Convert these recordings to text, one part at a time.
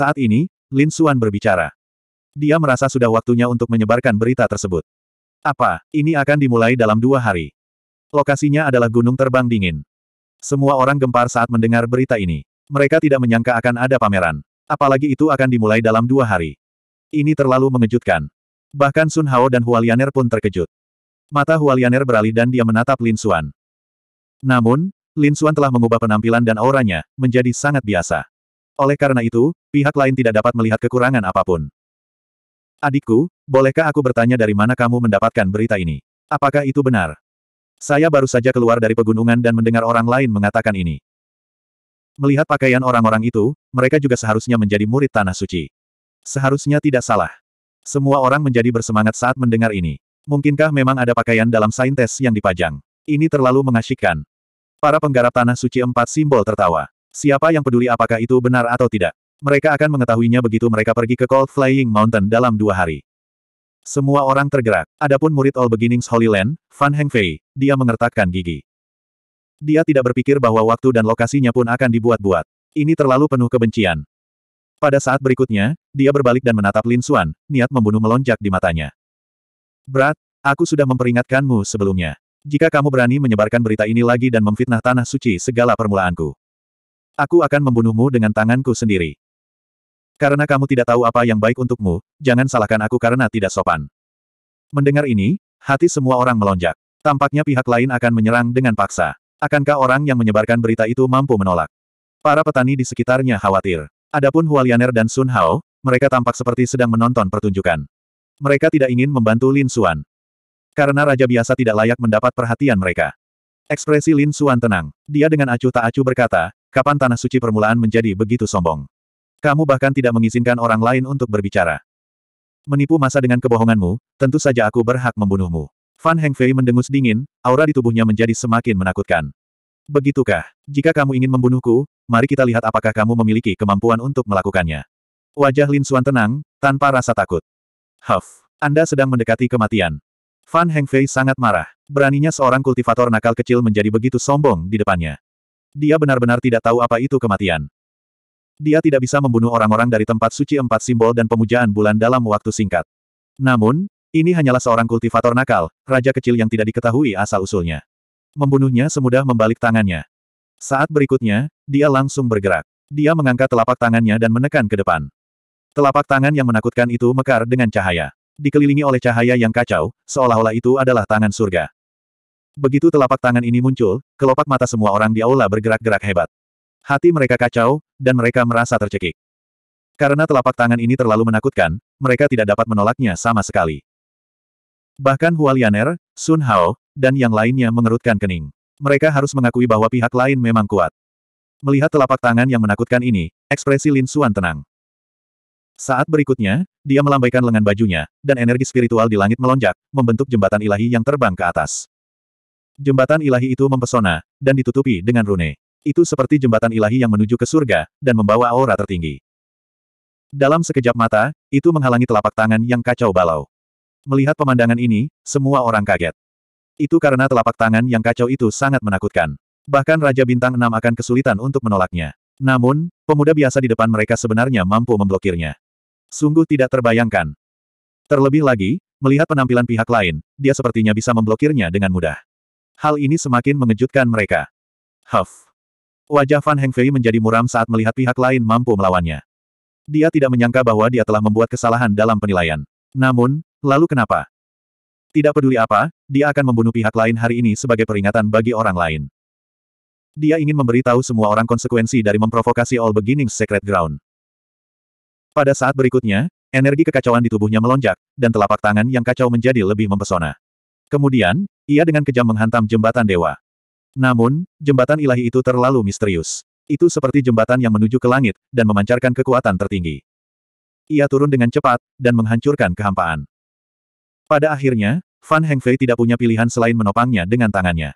Saat ini, Lin Suan berbicara. Dia merasa sudah waktunya untuk menyebarkan berita tersebut. Apa, ini akan dimulai dalam dua hari. Lokasinya adalah Gunung Terbang Dingin. Semua orang gempar saat mendengar berita ini. Mereka tidak menyangka akan ada pameran. Apalagi itu akan dimulai dalam dua hari. Ini terlalu mengejutkan. Bahkan Sun Hao dan Hualianer pun terkejut. Mata Hualianer beralih dan dia menatap Lin Suan. Namun, Lin Suan telah mengubah penampilan dan auranya, menjadi sangat biasa. Oleh karena itu, pihak lain tidak dapat melihat kekurangan apapun. Adikku, bolehkah aku bertanya dari mana kamu mendapatkan berita ini? Apakah itu benar? Saya baru saja keluar dari pegunungan dan mendengar orang lain mengatakan ini. Melihat pakaian orang-orang itu, mereka juga seharusnya menjadi murid Tanah Suci. Seharusnya tidak salah. Semua orang menjadi bersemangat saat mendengar ini. Mungkinkah memang ada pakaian dalam saintes yang dipajang? Ini terlalu mengasyikkan. Para penggarap Tanah Suci empat simbol tertawa. Siapa yang peduli apakah itu benar atau tidak? Mereka akan mengetahuinya begitu mereka pergi ke Cold Flying Mountain dalam dua hari. Semua orang tergerak. Adapun murid All Beginnings Holy Land, Fan Hengfei, dia mengertakkan gigi. Dia tidak berpikir bahwa waktu dan lokasinya pun akan dibuat-buat. Ini terlalu penuh kebencian. Pada saat berikutnya, dia berbalik dan menatap Lin Xuan, niat membunuh melonjak di matanya. Berat, aku sudah memperingatkanmu sebelumnya. Jika kamu berani menyebarkan berita ini lagi dan memfitnah tanah suci segala permulaanku. Aku akan membunuhmu dengan tanganku sendiri. Karena kamu tidak tahu apa yang baik untukmu, jangan salahkan aku karena tidak sopan. Mendengar ini, hati semua orang melonjak. Tampaknya pihak lain akan menyerang dengan paksa. Akankah orang yang menyebarkan berita itu mampu menolak? Para petani di sekitarnya khawatir. Adapun Hualianer dan Sun Hao, mereka tampak seperti sedang menonton pertunjukan. Mereka tidak ingin membantu Lin Xuan. Karena raja biasa tidak layak mendapat perhatian mereka. Ekspresi Lin Xuan tenang. Dia dengan acuh tak acuh berkata, Kapan tanah suci permulaan menjadi begitu sombong? Kamu bahkan tidak mengizinkan orang lain untuk berbicara. Menipu masa dengan kebohonganmu, tentu saja aku berhak membunuhmu. Fan Hengfei mendengus dingin, aura di tubuhnya menjadi semakin menakutkan. Begitukah? Jika kamu ingin membunuhku, mari kita lihat apakah kamu memiliki kemampuan untuk melakukannya. Wajah Lin Xuan tenang, tanpa rasa takut. Huff, Anda sedang mendekati kematian. Fan Hengfei sangat marah. Beraninya seorang kultivator nakal kecil menjadi begitu sombong di depannya. Dia benar-benar tidak tahu apa itu kematian. Dia tidak bisa membunuh orang-orang dari tempat suci empat simbol dan pemujaan bulan dalam waktu singkat. Namun, ini hanyalah seorang kultivator nakal, raja kecil yang tidak diketahui asal-usulnya. Membunuhnya semudah membalik tangannya. Saat berikutnya, dia langsung bergerak. Dia mengangkat telapak tangannya dan menekan ke depan. Telapak tangan yang menakutkan itu mekar dengan cahaya. Dikelilingi oleh cahaya yang kacau, seolah-olah itu adalah tangan surga. Begitu telapak tangan ini muncul, kelopak mata semua orang di aula bergerak-gerak hebat. Hati mereka kacau, dan mereka merasa tercekik. Karena telapak tangan ini terlalu menakutkan, mereka tidak dapat menolaknya sama sekali. Bahkan Hualianer, Sun Hao, dan yang lainnya mengerutkan kening. Mereka harus mengakui bahwa pihak lain memang kuat. Melihat telapak tangan yang menakutkan ini, ekspresi Lin Xuan tenang. Saat berikutnya, dia melambaikan lengan bajunya, dan energi spiritual di langit melonjak, membentuk jembatan ilahi yang terbang ke atas. Jembatan ilahi itu mempesona, dan ditutupi dengan rune. Itu seperti jembatan ilahi yang menuju ke surga, dan membawa aura tertinggi. Dalam sekejap mata, itu menghalangi telapak tangan yang kacau balau. Melihat pemandangan ini, semua orang kaget. Itu karena telapak tangan yang kacau itu sangat menakutkan. Bahkan Raja Bintang 6 akan kesulitan untuk menolaknya. Namun, pemuda biasa di depan mereka sebenarnya mampu memblokirnya. Sungguh tidak terbayangkan. Terlebih lagi, melihat penampilan pihak lain, dia sepertinya bisa memblokirnya dengan mudah. Hal ini semakin mengejutkan mereka. Huff. Wajah Fan Hengfei menjadi muram saat melihat pihak lain mampu melawannya. Dia tidak menyangka bahwa dia telah membuat kesalahan dalam penilaian. Namun, lalu kenapa? Tidak peduli apa, dia akan membunuh pihak lain hari ini sebagai peringatan bagi orang lain. Dia ingin memberitahu semua orang konsekuensi dari memprovokasi All Beginnings Secret Ground. Pada saat berikutnya, energi kekacauan di tubuhnya melonjak, dan telapak tangan yang kacau menjadi lebih mempesona. Kemudian, ia dengan kejam menghantam jembatan dewa. Namun, jembatan ilahi itu terlalu misterius. Itu seperti jembatan yang menuju ke langit, dan memancarkan kekuatan tertinggi. Ia turun dengan cepat, dan menghancurkan kehampaan. Pada akhirnya, Fan Hengfei tidak punya pilihan selain menopangnya dengan tangannya.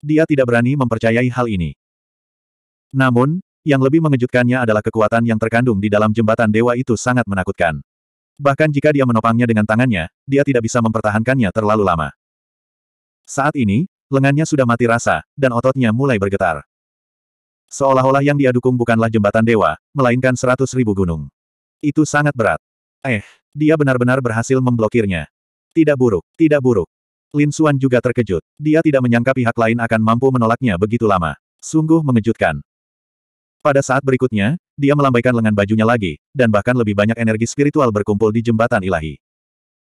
Dia tidak berani mempercayai hal ini. Namun, yang lebih mengejutkannya adalah kekuatan yang terkandung di dalam jembatan dewa itu sangat menakutkan. Bahkan jika dia menopangnya dengan tangannya, dia tidak bisa mempertahankannya terlalu lama. Saat ini, lengannya sudah mati rasa, dan ototnya mulai bergetar. Seolah-olah yang dia dukung bukanlah jembatan dewa, melainkan seratus ribu gunung. Itu sangat berat. Eh, dia benar-benar berhasil memblokirnya. Tidak buruk, tidak buruk. Lin Xuan juga terkejut. Dia tidak menyangka pihak lain akan mampu menolaknya begitu lama. Sungguh mengejutkan. Pada saat berikutnya, dia melambaikan lengan bajunya lagi, dan bahkan lebih banyak energi spiritual berkumpul di jembatan ilahi.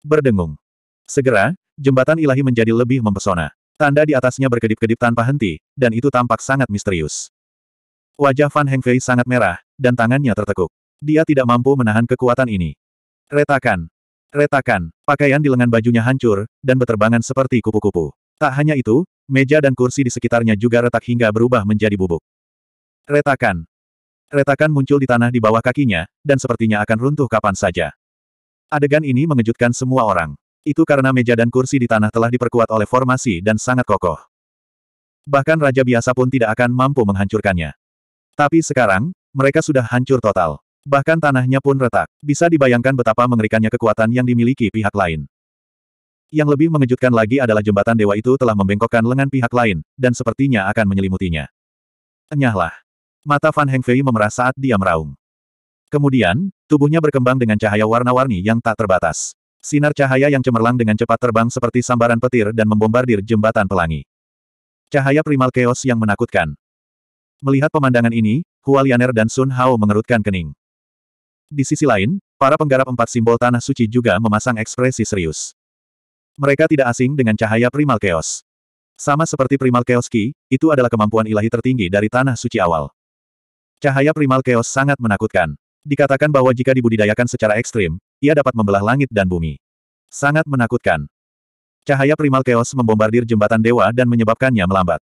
Berdengung. Segera, jembatan ilahi menjadi lebih mempesona. Tanda di atasnya berkedip-kedip tanpa henti, dan itu tampak sangat misterius. Wajah Fan Hengfei sangat merah, dan tangannya tertekuk. Dia tidak mampu menahan kekuatan ini. Retakan. Retakan. Pakaian di lengan bajunya hancur, dan beterbangan seperti kupu-kupu. Tak hanya itu, meja dan kursi di sekitarnya juga retak hingga berubah menjadi bubuk. Retakan. Retakan muncul di tanah di bawah kakinya, dan sepertinya akan runtuh kapan saja. Adegan ini mengejutkan semua orang. Itu karena meja dan kursi di tanah telah diperkuat oleh formasi dan sangat kokoh. Bahkan raja biasa pun tidak akan mampu menghancurkannya. Tapi sekarang, mereka sudah hancur total. Bahkan tanahnya pun retak. Bisa dibayangkan betapa mengerikannya kekuatan yang dimiliki pihak lain. Yang lebih mengejutkan lagi adalah jembatan dewa itu telah membengkokkan lengan pihak lain, dan sepertinya akan menyelimutinya. Enyahlah. Mata Fan Hengfei memerah saat dia meraung. Kemudian, tubuhnya berkembang dengan cahaya warna-warni yang tak terbatas. Sinar cahaya yang cemerlang dengan cepat terbang seperti sambaran petir dan membombardir jembatan pelangi. Cahaya primal chaos yang menakutkan. Melihat pemandangan ini, Hualianer dan Sun Hao mengerutkan kening. Di sisi lain, para penggarap empat simbol tanah suci juga memasang ekspresi serius. Mereka tidak asing dengan cahaya primal chaos. Sama seperti primal chaos ki, itu adalah kemampuan ilahi tertinggi dari tanah suci awal. Cahaya primal chaos sangat menakutkan. Dikatakan bahwa jika dibudidayakan secara ekstrim, ia dapat membelah langit dan bumi. Sangat menakutkan. Cahaya primal chaos membombardir jembatan dewa dan menyebabkannya melambat.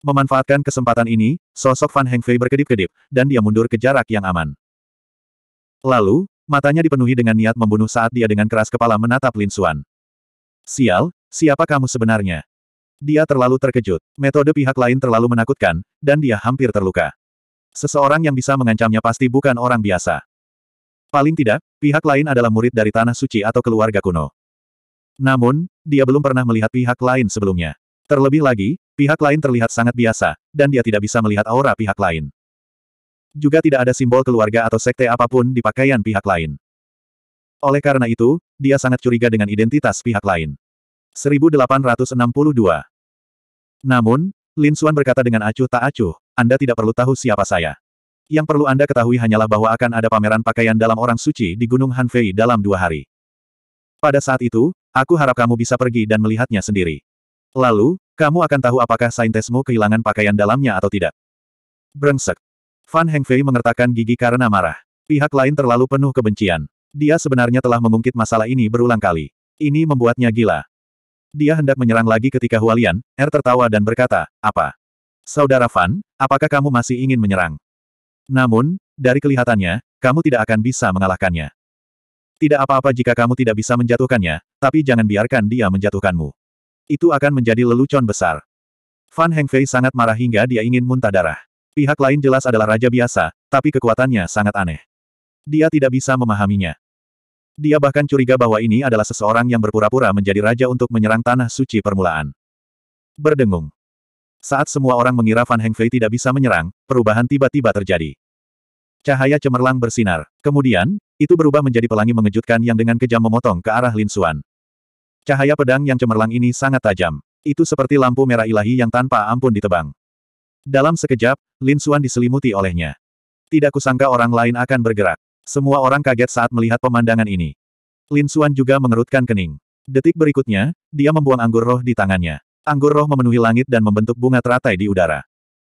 Memanfaatkan kesempatan ini, sosok Fan Hengfei berkedip-kedip, dan dia mundur ke jarak yang aman. Lalu, matanya dipenuhi dengan niat membunuh saat dia dengan keras kepala menatap Lin Xuan. Sial, siapa kamu sebenarnya? Dia terlalu terkejut, metode pihak lain terlalu menakutkan, dan dia hampir terluka. Seseorang yang bisa mengancamnya pasti bukan orang biasa. Paling tidak, pihak lain adalah murid dari Tanah Suci atau keluarga kuno. Namun, dia belum pernah melihat pihak lain sebelumnya. Terlebih lagi, pihak lain terlihat sangat biasa, dan dia tidak bisa melihat aura pihak lain. Juga tidak ada simbol keluarga atau sekte apapun di pakaian pihak lain. Oleh karena itu, dia sangat curiga dengan identitas pihak lain. 1862 Namun, Lin Xuan berkata dengan acuh tak acuh, anda tidak perlu tahu siapa saya. Yang perlu Anda ketahui hanyalah bahwa akan ada pameran pakaian dalam orang suci di Gunung Hanfei dalam dua hari. Pada saat itu, aku harap kamu bisa pergi dan melihatnya sendiri. Lalu, kamu akan tahu apakah saintesmu kehilangan pakaian dalamnya atau tidak. Brengsek. Fan Hengfei mengertakkan gigi karena marah. Pihak lain terlalu penuh kebencian. Dia sebenarnya telah mengungkit masalah ini berulang kali. Ini membuatnya gila. Dia hendak menyerang lagi ketika Hualian, Er tertawa dan berkata, apa? Saudara Fan, apakah kamu masih ingin menyerang? Namun, dari kelihatannya, kamu tidak akan bisa mengalahkannya. Tidak apa-apa jika kamu tidak bisa menjatuhkannya, tapi jangan biarkan dia menjatuhkanmu. Itu akan menjadi lelucon besar. Fan Hengfei sangat marah hingga dia ingin muntah darah. Pihak lain jelas adalah raja biasa, tapi kekuatannya sangat aneh. Dia tidak bisa memahaminya. Dia bahkan curiga bahwa ini adalah seseorang yang berpura-pura menjadi raja untuk menyerang tanah suci permulaan. Berdengung. Saat semua orang mengira Fan Hengfei tidak bisa menyerang, perubahan tiba-tiba terjadi. Cahaya cemerlang bersinar. Kemudian, itu berubah menjadi pelangi mengejutkan yang dengan kejam memotong ke arah Lin Xuan. Cahaya pedang yang cemerlang ini sangat tajam. Itu seperti lampu merah ilahi yang tanpa ampun ditebang. Dalam sekejap, Lin Xuan diselimuti olehnya. Tidak kusangka orang lain akan bergerak. Semua orang kaget saat melihat pemandangan ini. Lin Xuan juga mengerutkan kening. Detik berikutnya, dia membuang anggur roh di tangannya. Anggur roh memenuhi langit dan membentuk bunga teratai di udara.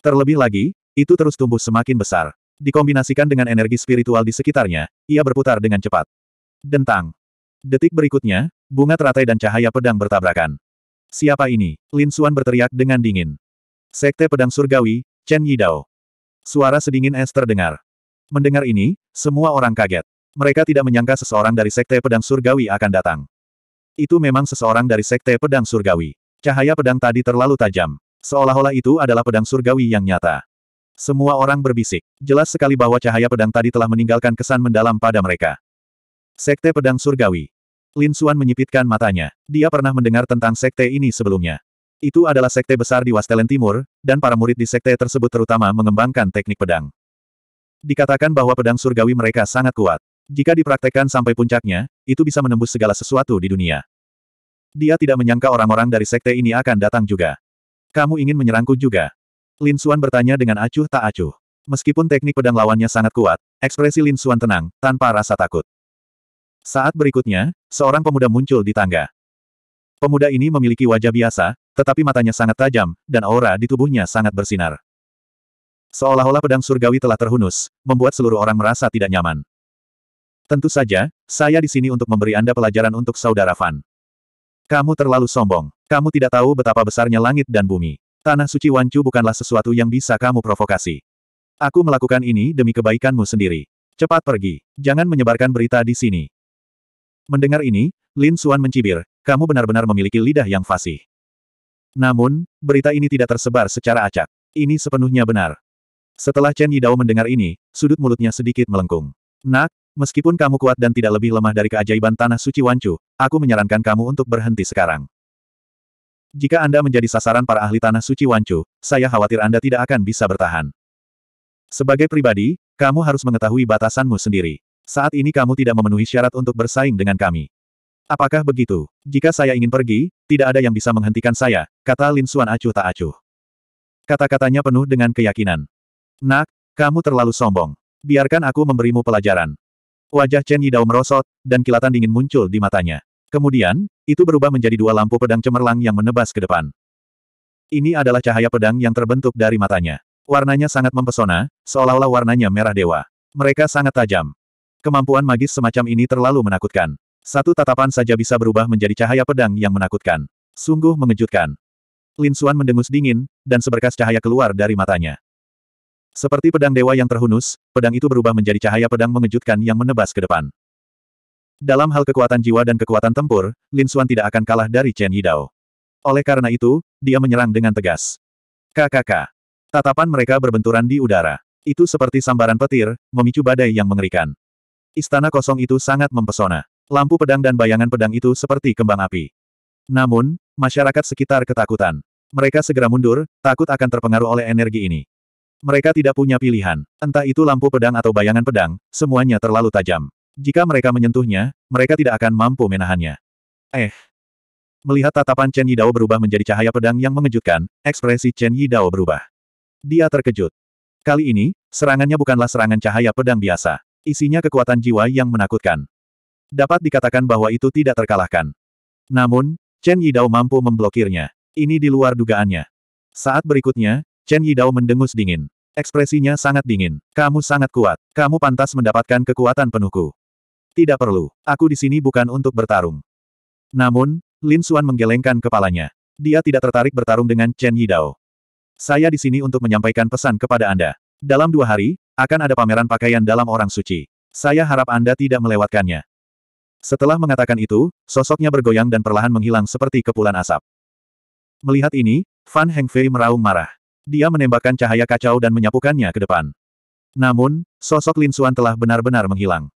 Terlebih lagi, itu terus tumbuh semakin besar. Dikombinasikan dengan energi spiritual di sekitarnya, ia berputar dengan cepat. Dentang. Detik berikutnya, bunga teratai dan cahaya pedang bertabrakan. Siapa ini? Lin Xuan berteriak dengan dingin. Sekte Pedang Surgawi, Chen Yidao. Suara sedingin es terdengar. Mendengar ini, semua orang kaget. Mereka tidak menyangka seseorang dari Sekte Pedang Surgawi akan datang. Itu memang seseorang dari Sekte Pedang Surgawi. Cahaya pedang tadi terlalu tajam. Seolah-olah itu adalah pedang surgawi yang nyata. Semua orang berbisik. Jelas sekali bahwa cahaya pedang tadi telah meninggalkan kesan mendalam pada mereka. Sekte Pedang Surgawi. Lin Suan menyipitkan matanya. Dia pernah mendengar tentang sekte ini sebelumnya. Itu adalah sekte besar di Wastelen Timur, dan para murid di sekte tersebut terutama mengembangkan teknik pedang. Dikatakan bahwa pedang surgawi mereka sangat kuat. Jika dipraktekkan sampai puncaknya, itu bisa menembus segala sesuatu di dunia. Dia tidak menyangka orang-orang dari sekte ini akan datang juga. Kamu ingin menyerangku juga? Lin Suan bertanya dengan acuh tak acuh. Meskipun teknik pedang lawannya sangat kuat, ekspresi Lin Suan tenang, tanpa rasa takut. Saat berikutnya, seorang pemuda muncul di tangga. Pemuda ini memiliki wajah biasa, tetapi matanya sangat tajam, dan aura di tubuhnya sangat bersinar. Seolah-olah pedang surgawi telah terhunus, membuat seluruh orang merasa tidak nyaman. Tentu saja, saya di sini untuk memberi Anda pelajaran untuk saudara Fan. Kamu terlalu sombong. Kamu tidak tahu betapa besarnya langit dan bumi. Tanah suci Wancu bukanlah sesuatu yang bisa kamu provokasi. Aku melakukan ini demi kebaikanmu sendiri. Cepat pergi. Jangan menyebarkan berita di sini. Mendengar ini, Lin Suan mencibir, kamu benar-benar memiliki lidah yang fasih. Namun, berita ini tidak tersebar secara acak. Ini sepenuhnya benar. Setelah Chen Yidao mendengar ini, sudut mulutnya sedikit melengkung. Nak, Meskipun kamu kuat dan tidak lebih lemah dari keajaiban Tanah Suci Wancu, aku menyarankan kamu untuk berhenti sekarang. Jika Anda menjadi sasaran para ahli Tanah Suci Wancu, saya khawatir Anda tidak akan bisa bertahan. Sebagai pribadi, kamu harus mengetahui batasanmu sendiri. Saat ini kamu tidak memenuhi syarat untuk bersaing dengan kami. Apakah begitu? Jika saya ingin pergi, tidak ada yang bisa menghentikan saya, kata Lin Suan acuh tak acuh. Kata-katanya penuh dengan keyakinan. Nak, kamu terlalu sombong. Biarkan aku memberimu pelajaran. Wajah Chen Yidao merosot, dan kilatan dingin muncul di matanya. Kemudian, itu berubah menjadi dua lampu pedang cemerlang yang menebas ke depan. Ini adalah cahaya pedang yang terbentuk dari matanya. Warnanya sangat mempesona, seolah-olah warnanya merah dewa. Mereka sangat tajam. Kemampuan magis semacam ini terlalu menakutkan. Satu tatapan saja bisa berubah menjadi cahaya pedang yang menakutkan. Sungguh mengejutkan. Lin Xuan mendengus dingin, dan seberkas cahaya keluar dari matanya. Seperti pedang dewa yang terhunus, pedang itu berubah menjadi cahaya pedang mengejutkan yang menebas ke depan. Dalam hal kekuatan jiwa dan kekuatan tempur, Lin Xuan tidak akan kalah dari Chen Yidao. Oleh karena itu, dia menyerang dengan tegas. KKK. Tatapan mereka berbenturan di udara. Itu seperti sambaran petir, memicu badai yang mengerikan. Istana kosong itu sangat mempesona. Lampu pedang dan bayangan pedang itu seperti kembang api. Namun, masyarakat sekitar ketakutan. Mereka segera mundur, takut akan terpengaruh oleh energi ini. Mereka tidak punya pilihan, entah itu lampu pedang atau bayangan pedang, semuanya terlalu tajam. Jika mereka menyentuhnya, mereka tidak akan mampu menahannya. Eh. Melihat tatapan Chen Yidao berubah menjadi cahaya pedang yang mengejutkan, ekspresi Chen Yidao berubah. Dia terkejut. Kali ini, serangannya bukanlah serangan cahaya pedang biasa. Isinya kekuatan jiwa yang menakutkan. Dapat dikatakan bahwa itu tidak terkalahkan. Namun, Chen Yidao mampu memblokirnya. Ini di luar dugaannya. Saat berikutnya, Chen Yidao mendengus dingin. Ekspresinya sangat dingin. Kamu sangat kuat. Kamu pantas mendapatkan kekuatan penuhku. Tidak perlu. Aku di sini bukan untuk bertarung. Namun, Lin Xuan menggelengkan kepalanya. Dia tidak tertarik bertarung dengan Chen Yidao. Saya di sini untuk menyampaikan pesan kepada Anda. Dalam dua hari, akan ada pameran pakaian dalam orang suci. Saya harap Anda tidak melewatkannya. Setelah mengatakan itu, sosoknya bergoyang dan perlahan menghilang seperti kepulan asap. Melihat ini, Fan Hengfei meraung marah. Dia menembakkan cahaya kacau dan menyapukannya ke depan. Namun, sosok Lin Suan telah benar-benar menghilang.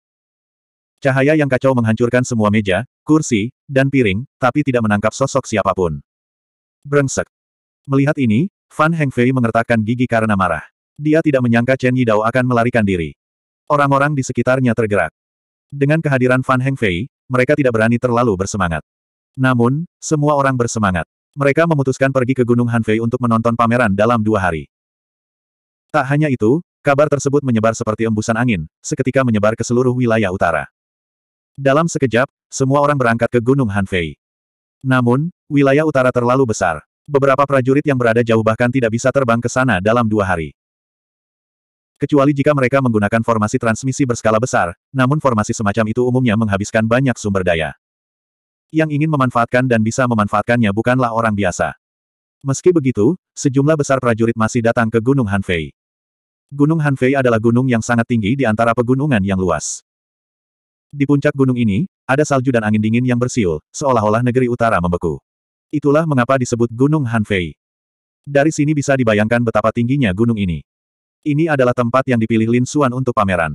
Cahaya yang kacau menghancurkan semua meja, kursi, dan piring, tapi tidak menangkap sosok siapapun. Brengsek. Melihat ini, Fan Hengfei mengertakkan gigi karena marah. Dia tidak menyangka Chen Yidao akan melarikan diri. Orang-orang di sekitarnya tergerak. Dengan kehadiran Fan Hengfei, mereka tidak berani terlalu bersemangat. Namun, semua orang bersemangat. Mereka memutuskan pergi ke Gunung Hanfei untuk menonton pameran dalam dua hari. Tak hanya itu, kabar tersebut menyebar seperti embusan angin, seketika menyebar ke seluruh wilayah utara. Dalam sekejap, semua orang berangkat ke Gunung Hanfei. Namun, wilayah utara terlalu besar. Beberapa prajurit yang berada jauh bahkan tidak bisa terbang ke sana dalam dua hari. Kecuali jika mereka menggunakan formasi transmisi berskala besar, namun formasi semacam itu umumnya menghabiskan banyak sumber daya. Yang ingin memanfaatkan dan bisa memanfaatkannya bukanlah orang biasa. Meski begitu, sejumlah besar prajurit masih datang ke Gunung Hanfei. Gunung Hanfei adalah gunung yang sangat tinggi di antara pegunungan yang luas. Di puncak gunung ini, ada salju dan angin dingin yang bersiul, seolah-olah negeri utara membeku. Itulah mengapa disebut Gunung Hanfei. Dari sini bisa dibayangkan betapa tingginya gunung ini. Ini adalah tempat yang dipilih Lin Xuan untuk pameran.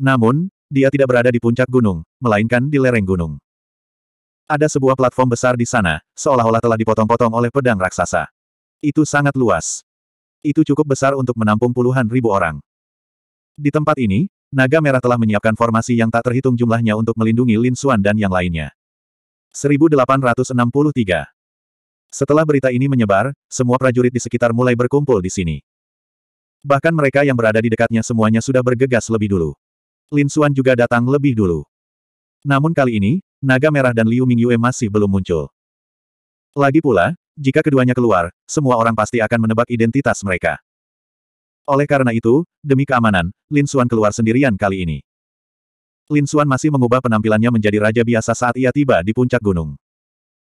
Namun, dia tidak berada di puncak gunung, melainkan di lereng gunung. Ada sebuah platform besar di sana, seolah-olah telah dipotong-potong oleh pedang raksasa. Itu sangat luas. Itu cukup besar untuk menampung puluhan ribu orang. Di tempat ini, Naga Merah telah menyiapkan formasi yang tak terhitung jumlahnya untuk melindungi Lin Xuan dan yang lainnya. 1863 Setelah berita ini menyebar, semua prajurit di sekitar mulai berkumpul di sini. Bahkan mereka yang berada di dekatnya semuanya sudah bergegas lebih dulu. Lin Xuan juga datang lebih dulu. Namun kali ini, Naga Merah dan Liu Mingyue masih belum muncul. Lagi pula, jika keduanya keluar, semua orang pasti akan menebak identitas mereka. Oleh karena itu, demi keamanan, Lin Xuan keluar sendirian kali ini. Lin Xuan masih mengubah penampilannya menjadi raja biasa saat ia tiba di puncak gunung.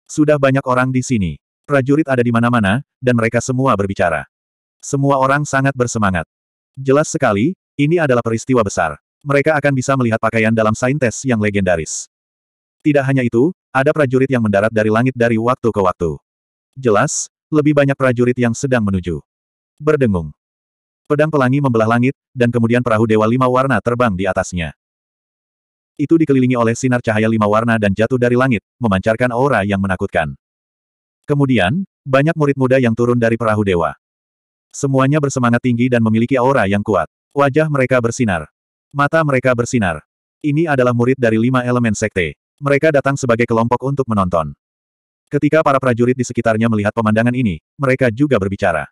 Sudah banyak orang di sini. Prajurit ada di mana-mana, dan mereka semua berbicara. Semua orang sangat bersemangat. Jelas sekali, ini adalah peristiwa besar. Mereka akan bisa melihat pakaian dalam saintes yang legendaris. Tidak hanya itu, ada prajurit yang mendarat dari langit dari waktu ke waktu. Jelas, lebih banyak prajurit yang sedang menuju. Berdengung. Pedang pelangi membelah langit, dan kemudian perahu dewa lima warna terbang di atasnya. Itu dikelilingi oleh sinar cahaya lima warna dan jatuh dari langit, memancarkan aura yang menakutkan. Kemudian, banyak murid muda yang turun dari perahu dewa. Semuanya bersemangat tinggi dan memiliki aura yang kuat. Wajah mereka bersinar. Mata mereka bersinar. Ini adalah murid dari lima elemen sekte. Mereka datang sebagai kelompok untuk menonton. Ketika para prajurit di sekitarnya melihat pemandangan ini, mereka juga berbicara.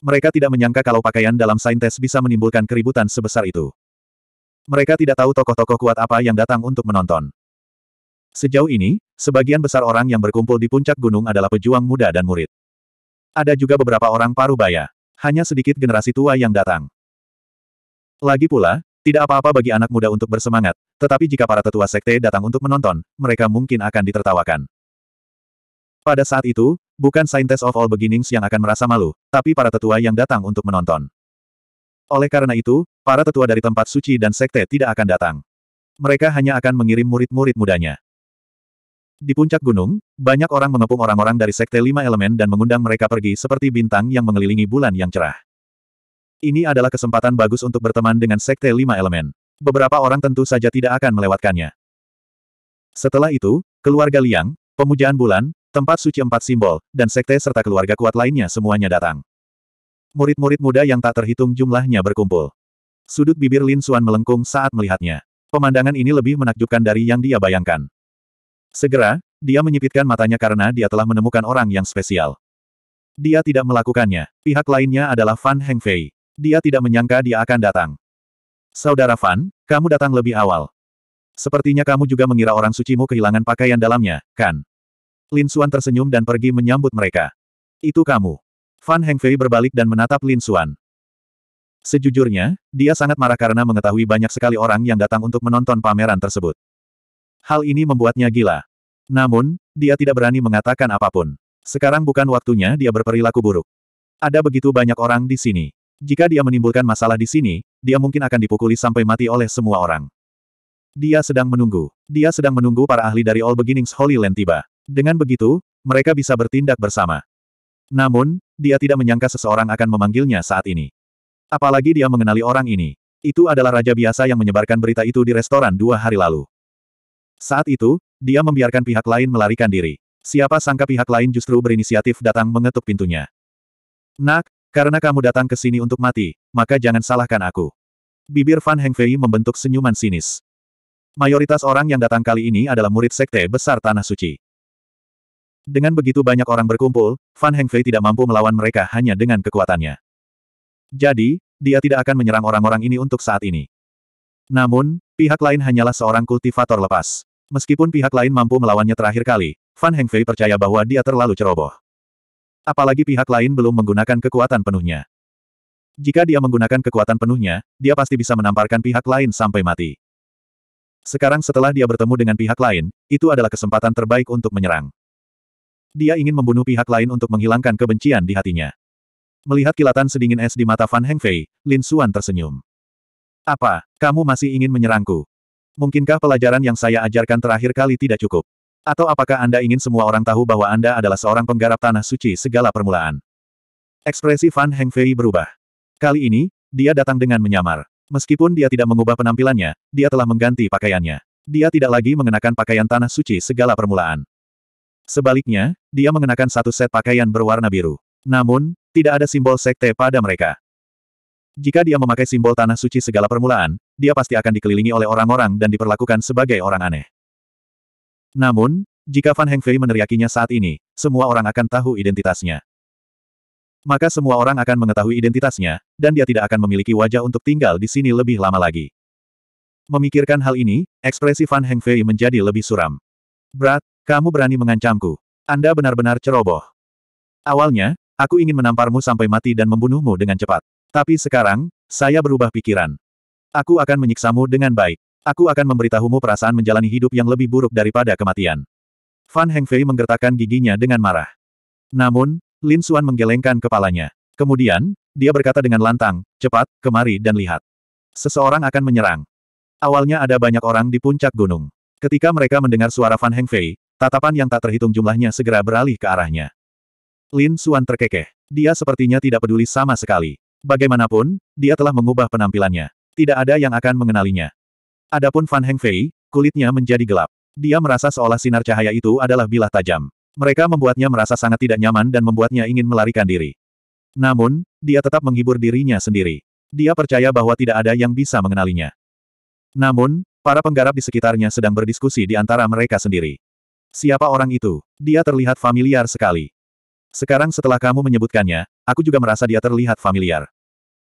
Mereka tidak menyangka kalau pakaian dalam saintes bisa menimbulkan keributan sebesar itu. Mereka tidak tahu tokoh-tokoh kuat apa yang datang untuk menonton. Sejauh ini, sebagian besar orang yang berkumpul di puncak gunung adalah pejuang muda dan murid. Ada juga beberapa orang parubaya. Hanya sedikit generasi tua yang datang. Lagi pula, tidak apa-apa bagi anak muda untuk bersemangat, tetapi jika para tetua sekte datang untuk menonton, mereka mungkin akan ditertawakan. Pada saat itu, bukan Scientist of All Beginnings yang akan merasa malu, tapi para tetua yang datang untuk menonton. Oleh karena itu, para tetua dari tempat suci dan sekte tidak akan datang. Mereka hanya akan mengirim murid-murid mudanya. Di puncak gunung, banyak orang mengepung orang-orang dari sekte lima elemen dan mengundang mereka pergi seperti bintang yang mengelilingi bulan yang cerah. Ini adalah kesempatan bagus untuk berteman dengan sekte lima elemen beberapa orang tentu saja tidak akan melewatkannya. Setelah itu, keluarga Liang, pemujaan bulan, tempat suci empat simbol, dan sekte serta keluarga kuat lainnya semuanya datang. Murid-murid muda yang tak terhitung jumlahnya berkumpul. Sudut bibir Lin Suan melengkung saat melihatnya. Pemandangan ini lebih menakjubkan dari yang dia bayangkan. Segera, dia menyipitkan matanya karena dia telah menemukan orang yang spesial. Dia tidak melakukannya. Pihak lainnya adalah Fan Hengfei. Dia tidak menyangka dia akan datang. Saudara Fan, kamu datang lebih awal. Sepertinya kamu juga mengira orang sucimu kehilangan pakaian dalamnya, kan? Lin Suan tersenyum dan pergi menyambut mereka. Itu kamu. Fan Hengfei berbalik dan menatap Lin Suan. Sejujurnya, dia sangat marah karena mengetahui banyak sekali orang yang datang untuk menonton pameran tersebut. Hal ini membuatnya gila. Namun, dia tidak berani mengatakan apapun. Sekarang bukan waktunya dia berperilaku buruk. Ada begitu banyak orang di sini. Jika dia menimbulkan masalah di sini, dia mungkin akan dipukuli sampai mati oleh semua orang. Dia sedang menunggu. Dia sedang menunggu para ahli dari All Beginnings Holy Land tiba. Dengan begitu, mereka bisa bertindak bersama. Namun, dia tidak menyangka seseorang akan memanggilnya saat ini. Apalagi dia mengenali orang ini. Itu adalah raja biasa yang menyebarkan berita itu di restoran dua hari lalu. Saat itu, dia membiarkan pihak lain melarikan diri. Siapa sangka pihak lain justru berinisiatif datang mengetuk pintunya. Nak, karena kamu datang ke sini untuk mati, maka jangan salahkan aku. Bibir Fan Hengfei membentuk senyuman sinis. Mayoritas orang yang datang kali ini adalah murid sekte besar Tanah Suci. Dengan begitu banyak orang berkumpul, Fan Hengfei tidak mampu melawan mereka hanya dengan kekuatannya. Jadi, dia tidak akan menyerang orang-orang ini untuk saat ini. Namun, pihak lain hanyalah seorang kultivator lepas. Meskipun pihak lain mampu melawannya terakhir kali, Fan Hengfei percaya bahwa dia terlalu ceroboh. Apalagi pihak lain belum menggunakan kekuatan penuhnya. Jika dia menggunakan kekuatan penuhnya, dia pasti bisa menamparkan pihak lain sampai mati. Sekarang setelah dia bertemu dengan pihak lain, itu adalah kesempatan terbaik untuk menyerang. Dia ingin membunuh pihak lain untuk menghilangkan kebencian di hatinya. Melihat kilatan sedingin es di mata Fan Hengfei, Lin Xuan tersenyum. Apa, kamu masih ingin menyerangku? Mungkinkah pelajaran yang saya ajarkan terakhir kali tidak cukup? Atau apakah Anda ingin semua orang tahu bahwa Anda adalah seorang penggarap tanah suci segala permulaan? Ekspresi Fan Hengfei berubah. Kali ini, dia datang dengan menyamar. Meskipun dia tidak mengubah penampilannya, dia telah mengganti pakaiannya. Dia tidak lagi mengenakan pakaian tanah suci segala permulaan. Sebaliknya, dia mengenakan satu set pakaian berwarna biru. Namun, tidak ada simbol sekte pada mereka. Jika dia memakai simbol tanah suci segala permulaan, dia pasti akan dikelilingi oleh orang-orang dan diperlakukan sebagai orang aneh. Namun, jika Fan Hengfei meneriakinya saat ini, semua orang akan tahu identitasnya. Maka semua orang akan mengetahui identitasnya, dan dia tidak akan memiliki wajah untuk tinggal di sini lebih lama lagi. Memikirkan hal ini, ekspresi Fan Hengfei menjadi lebih suram. Brat, kamu berani mengancamku. Anda benar-benar ceroboh. Awalnya, aku ingin menamparmu sampai mati dan membunuhmu dengan cepat. Tapi sekarang, saya berubah pikiran. Aku akan menyiksamu dengan baik. Aku akan memberitahumu perasaan menjalani hidup yang lebih buruk daripada kematian. Fan Hengfei menggertakkan giginya dengan marah. Namun, Lin Xuan menggelengkan kepalanya. Kemudian, dia berkata dengan lantang, cepat, kemari dan lihat. Seseorang akan menyerang. Awalnya ada banyak orang di puncak gunung. Ketika mereka mendengar suara Fan Hengfei, tatapan yang tak terhitung jumlahnya segera beralih ke arahnya. Lin Xuan terkekeh. Dia sepertinya tidak peduli sama sekali. Bagaimanapun, dia telah mengubah penampilannya. Tidak ada yang akan mengenalinya. Adapun Fan Hengfei, kulitnya menjadi gelap. Dia merasa seolah sinar cahaya itu adalah bilah tajam. Mereka membuatnya merasa sangat tidak nyaman dan membuatnya ingin melarikan diri. Namun, dia tetap menghibur dirinya sendiri. Dia percaya bahwa tidak ada yang bisa mengenalinya. Namun, para penggarap di sekitarnya sedang berdiskusi di antara mereka sendiri. Siapa orang itu? Dia terlihat familiar sekali. Sekarang setelah kamu menyebutkannya, aku juga merasa dia terlihat familiar.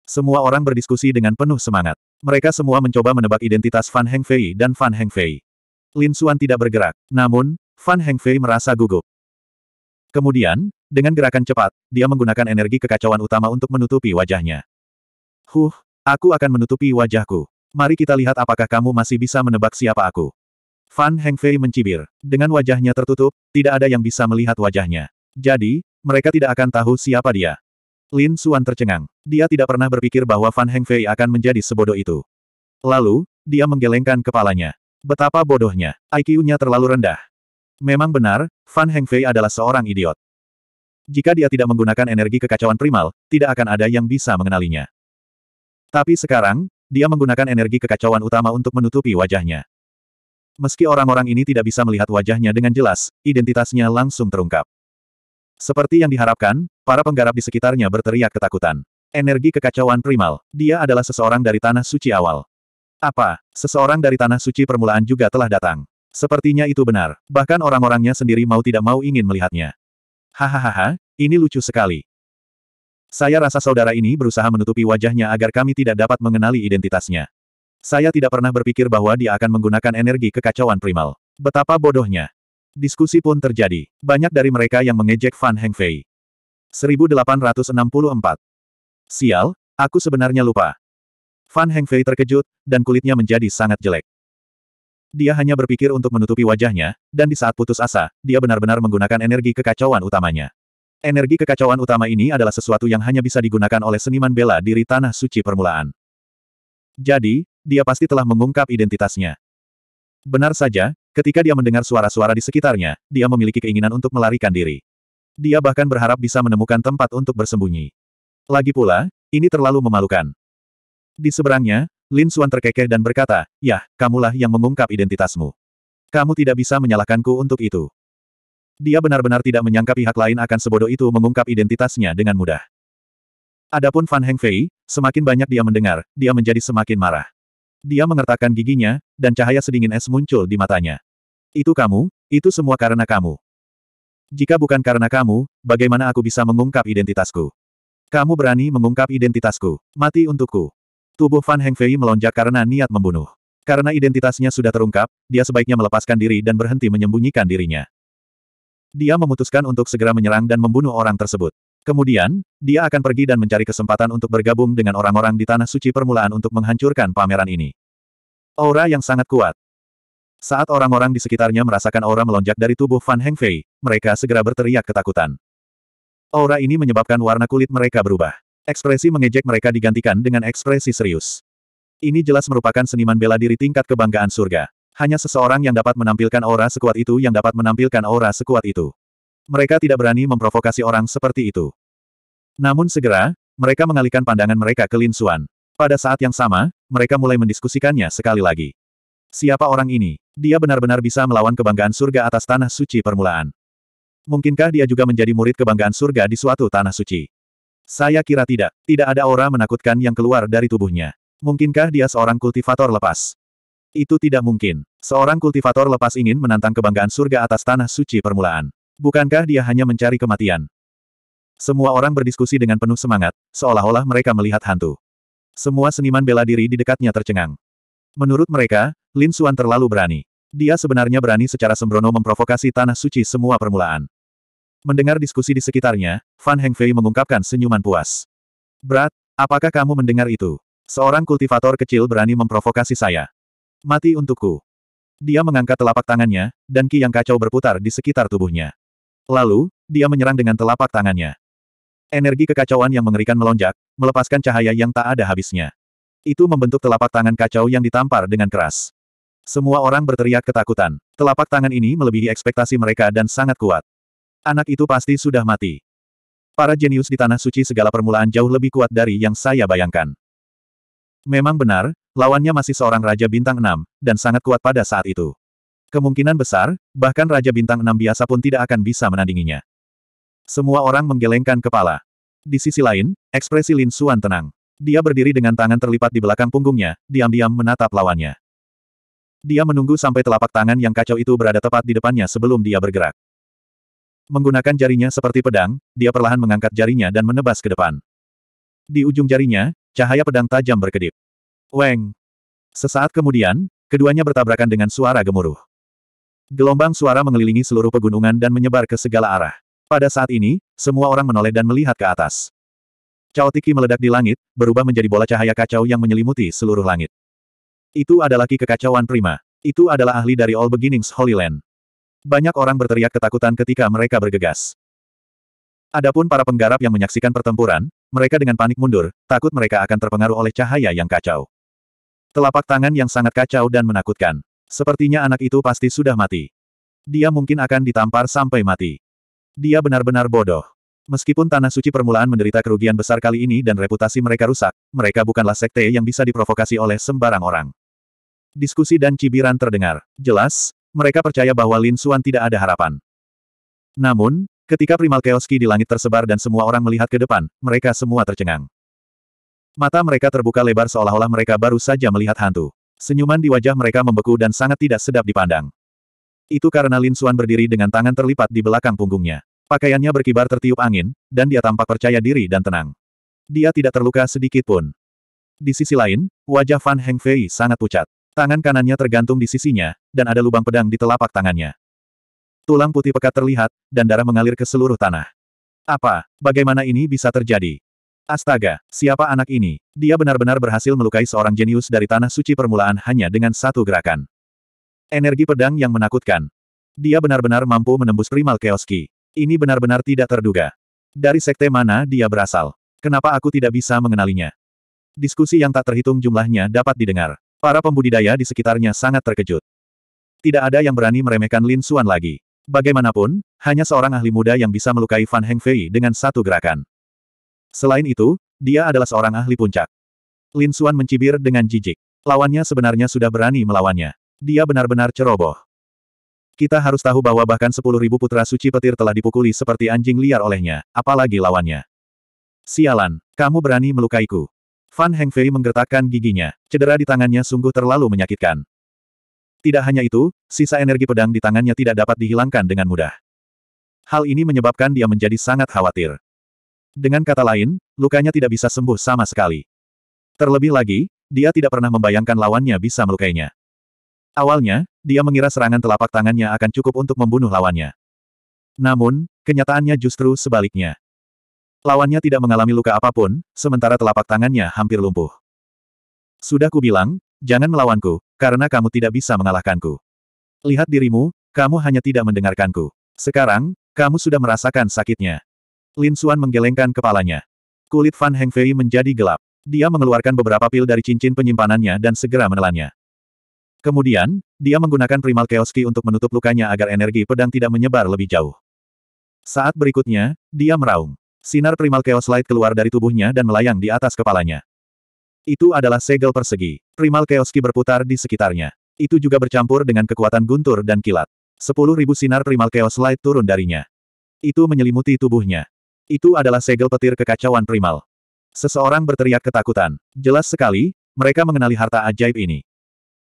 Semua orang berdiskusi dengan penuh semangat. Mereka semua mencoba menebak identitas Fan Hengfei dan Fan Hengfei. Lin Xuan tidak bergerak, namun, Fan Hengfei merasa gugup. Kemudian, dengan gerakan cepat, dia menggunakan energi kekacauan utama untuk menutupi wajahnya. Huh, aku akan menutupi wajahku. Mari kita lihat apakah kamu masih bisa menebak siapa aku. Fan Hengfei mencibir. Dengan wajahnya tertutup, tidak ada yang bisa melihat wajahnya. Jadi, mereka tidak akan tahu siapa dia. Lin Suan tercengang. Dia tidak pernah berpikir bahwa Fan Hengfei akan menjadi sebodoh itu. Lalu, dia menggelengkan kepalanya. Betapa bodohnya. IQ-nya terlalu rendah. Memang benar, Fan Hengfei adalah seorang idiot. Jika dia tidak menggunakan energi kekacauan primal, tidak akan ada yang bisa mengenalinya. Tapi sekarang, dia menggunakan energi kekacauan utama untuk menutupi wajahnya. Meski orang-orang ini tidak bisa melihat wajahnya dengan jelas, identitasnya langsung terungkap. Seperti yang diharapkan, Para penggarap di sekitarnya berteriak ketakutan. Energi kekacauan primal. Dia adalah seseorang dari Tanah Suci awal. Apa? Seseorang dari Tanah Suci permulaan juga telah datang. Sepertinya itu benar. Bahkan orang-orangnya sendiri mau tidak mau ingin melihatnya. Hahaha, ini lucu sekali. Saya rasa saudara ini berusaha menutupi wajahnya agar kami tidak dapat mengenali identitasnya. Saya tidak pernah berpikir bahwa dia akan menggunakan energi kekacauan primal. Betapa bodohnya. Diskusi pun terjadi. Banyak dari mereka yang mengejek Fan Hengfei. 1864. Sial, aku sebenarnya lupa. Fan Hengfei terkejut, dan kulitnya menjadi sangat jelek. Dia hanya berpikir untuk menutupi wajahnya, dan di saat putus asa, dia benar-benar menggunakan energi kekacauan utamanya. Energi kekacauan utama ini adalah sesuatu yang hanya bisa digunakan oleh seniman bela diri Tanah Suci Permulaan. Jadi, dia pasti telah mengungkap identitasnya. Benar saja, ketika dia mendengar suara-suara di sekitarnya, dia memiliki keinginan untuk melarikan diri. Dia bahkan berharap bisa menemukan tempat untuk bersembunyi. Lagi pula, ini terlalu memalukan. Di seberangnya, Lin Xuan terkekeh dan berkata, Yah, kamulah yang mengungkap identitasmu. Kamu tidak bisa menyalahkanku untuk itu. Dia benar-benar tidak menyangka pihak lain akan sebodoh itu mengungkap identitasnya dengan mudah. Adapun Fan Hengfei, semakin banyak dia mendengar, dia menjadi semakin marah. Dia mengertakkan giginya, dan cahaya sedingin es muncul di matanya. Itu kamu, itu semua karena kamu. Jika bukan karena kamu, bagaimana aku bisa mengungkap identitasku? Kamu berani mengungkap identitasku. Mati untukku. Tubuh Fan Hengfei melonjak karena niat membunuh. Karena identitasnya sudah terungkap, dia sebaiknya melepaskan diri dan berhenti menyembunyikan dirinya. Dia memutuskan untuk segera menyerang dan membunuh orang tersebut. Kemudian, dia akan pergi dan mencari kesempatan untuk bergabung dengan orang-orang di Tanah Suci Permulaan untuk menghancurkan pameran ini. Aura yang sangat kuat. Saat orang-orang di sekitarnya merasakan aura melonjak dari tubuh Fan Hengfei, mereka segera berteriak ketakutan. Aura ini menyebabkan warna kulit mereka berubah. Ekspresi mengejek mereka digantikan dengan ekspresi serius. Ini jelas merupakan seniman bela diri tingkat kebanggaan surga. Hanya seseorang yang dapat menampilkan aura sekuat itu yang dapat menampilkan aura sekuat itu. Mereka tidak berani memprovokasi orang seperti itu. Namun segera, mereka mengalihkan pandangan mereka ke Lin Xuan. Pada saat yang sama, mereka mulai mendiskusikannya sekali lagi. Siapa orang ini? Dia benar-benar bisa melawan kebanggaan surga atas tanah suci permulaan. Mungkinkah dia juga menjadi murid kebanggaan surga di suatu tanah suci? Saya kira tidak. Tidak ada aura menakutkan yang keluar dari tubuhnya. Mungkinkah dia seorang kultivator lepas? Itu tidak mungkin. Seorang kultivator lepas ingin menantang kebanggaan surga atas tanah suci permulaan. Bukankah dia hanya mencari kematian? Semua orang berdiskusi dengan penuh semangat, seolah-olah mereka melihat hantu. Semua seniman bela diri di dekatnya tercengang. Menurut mereka, Lin Xuan terlalu berani. Dia sebenarnya berani secara sembrono memprovokasi tanah suci semua permulaan. Mendengar diskusi di sekitarnya, Fan Hengfei mengungkapkan senyuman puas. Brat, apakah kamu mendengar itu? Seorang kultivator kecil berani memprovokasi saya. Mati untukku. Dia mengangkat telapak tangannya, dan ki yang kacau berputar di sekitar tubuhnya. Lalu, dia menyerang dengan telapak tangannya. Energi kekacauan yang mengerikan melonjak, melepaskan cahaya yang tak ada habisnya. Itu membentuk telapak tangan kacau yang ditampar dengan keras. Semua orang berteriak ketakutan. Telapak tangan ini melebihi ekspektasi mereka dan sangat kuat. Anak itu pasti sudah mati. Para jenius di Tanah Suci segala permulaan jauh lebih kuat dari yang saya bayangkan. Memang benar, lawannya masih seorang Raja Bintang 6, dan sangat kuat pada saat itu. Kemungkinan besar, bahkan Raja Bintang 6 biasa pun tidak akan bisa menandinginya. Semua orang menggelengkan kepala. Di sisi lain, ekspresi Lin Suan tenang. Dia berdiri dengan tangan terlipat di belakang punggungnya, diam-diam menatap lawannya. Dia menunggu sampai telapak tangan yang kacau itu berada tepat di depannya sebelum dia bergerak. Menggunakan jarinya seperti pedang, dia perlahan mengangkat jarinya dan menebas ke depan. Di ujung jarinya, cahaya pedang tajam berkedip. Weng! Sesaat kemudian, keduanya bertabrakan dengan suara gemuruh. Gelombang suara mengelilingi seluruh pegunungan dan menyebar ke segala arah. Pada saat ini, semua orang menoleh dan melihat ke atas. Cao Tiki meledak di langit, berubah menjadi bola cahaya kacau yang menyelimuti seluruh langit. Itu adalah ki kekacauan prima. Itu adalah ahli dari All Beginnings Holy Land. Banyak orang berteriak ketakutan ketika mereka bergegas. Adapun para penggarap yang menyaksikan pertempuran, mereka dengan panik mundur, takut mereka akan terpengaruh oleh cahaya yang kacau. Telapak tangan yang sangat kacau dan menakutkan. Sepertinya anak itu pasti sudah mati. Dia mungkin akan ditampar sampai mati. Dia benar-benar bodoh. Meskipun Tanah Suci Permulaan menderita kerugian besar kali ini dan reputasi mereka rusak, mereka bukanlah sekte yang bisa diprovokasi oleh sembarang orang. Diskusi dan cibiran terdengar. Jelas, mereka percaya bahwa Lin Suan tidak ada harapan. Namun, ketika primal Keoski di langit tersebar dan semua orang melihat ke depan, mereka semua tercengang. Mata mereka terbuka lebar seolah-olah mereka baru saja melihat hantu. Senyuman di wajah mereka membeku dan sangat tidak sedap dipandang. Itu karena Lin Suan berdiri dengan tangan terlipat di belakang punggungnya. Pakaiannya berkibar tertiup angin, dan dia tampak percaya diri dan tenang. Dia tidak terluka sedikit pun. Di sisi lain, wajah Fan Hengfei sangat pucat. Tangan kanannya tergantung di sisinya, dan ada lubang pedang di telapak tangannya. Tulang putih pekat terlihat, dan darah mengalir ke seluruh tanah. Apa, bagaimana ini bisa terjadi? Astaga, siapa anak ini? Dia benar-benar berhasil melukai seorang jenius dari tanah suci permulaan hanya dengan satu gerakan. Energi pedang yang menakutkan. Dia benar-benar mampu menembus primal keoski. Ini benar-benar tidak terduga. Dari sekte mana dia berasal? Kenapa aku tidak bisa mengenalinya? Diskusi yang tak terhitung jumlahnya dapat didengar. Para pembudidaya di sekitarnya sangat terkejut. Tidak ada yang berani meremehkan Lin Xuan lagi. Bagaimanapun, hanya seorang ahli muda yang bisa melukai Fan Hengfei dengan satu gerakan. Selain itu, dia adalah seorang ahli puncak. Lin Xuan mencibir dengan jijik. Lawannya sebenarnya sudah berani melawannya. Dia benar-benar ceroboh. Kita harus tahu bahwa bahkan sepuluh ribu putra suci petir telah dipukuli seperti anjing liar olehnya, apalagi lawannya. Sialan, kamu berani melukaiku. Fan Hengfei menggertakkan giginya. Cedera di tangannya sungguh terlalu menyakitkan. Tidak hanya itu, sisa energi pedang di tangannya tidak dapat dihilangkan dengan mudah. Hal ini menyebabkan dia menjadi sangat khawatir. Dengan kata lain, lukanya tidak bisa sembuh sama sekali. Terlebih lagi, dia tidak pernah membayangkan lawannya bisa melukainya. Awalnya, dia mengira serangan telapak tangannya akan cukup untuk membunuh lawannya. Namun, kenyataannya justru sebaliknya. Lawannya tidak mengalami luka apapun, sementara telapak tangannya hampir lumpuh. Sudah kubilang, jangan melawanku, karena kamu tidak bisa mengalahkanku. Lihat dirimu, kamu hanya tidak mendengarkanku. Sekarang, kamu sudah merasakan sakitnya. Lin Xuan menggelengkan kepalanya. Kulit Fan Hengfei menjadi gelap. Dia mengeluarkan beberapa pil dari cincin penyimpanannya dan segera menelannya. Kemudian, dia menggunakan primal Key untuk menutup lukanya agar energi pedang tidak menyebar lebih jauh. Saat berikutnya, dia meraung. Sinar primal Chaos Light keluar dari tubuhnya dan melayang di atas kepalanya. Itu adalah segel persegi. Primal Chaos Ki berputar di sekitarnya. Itu juga bercampur dengan kekuatan guntur dan kilat. Sepuluh ribu sinar primal Chaos Light turun darinya. Itu menyelimuti tubuhnya. Itu adalah segel petir kekacauan primal. Seseorang berteriak ketakutan. Jelas sekali, mereka mengenali harta ajaib ini.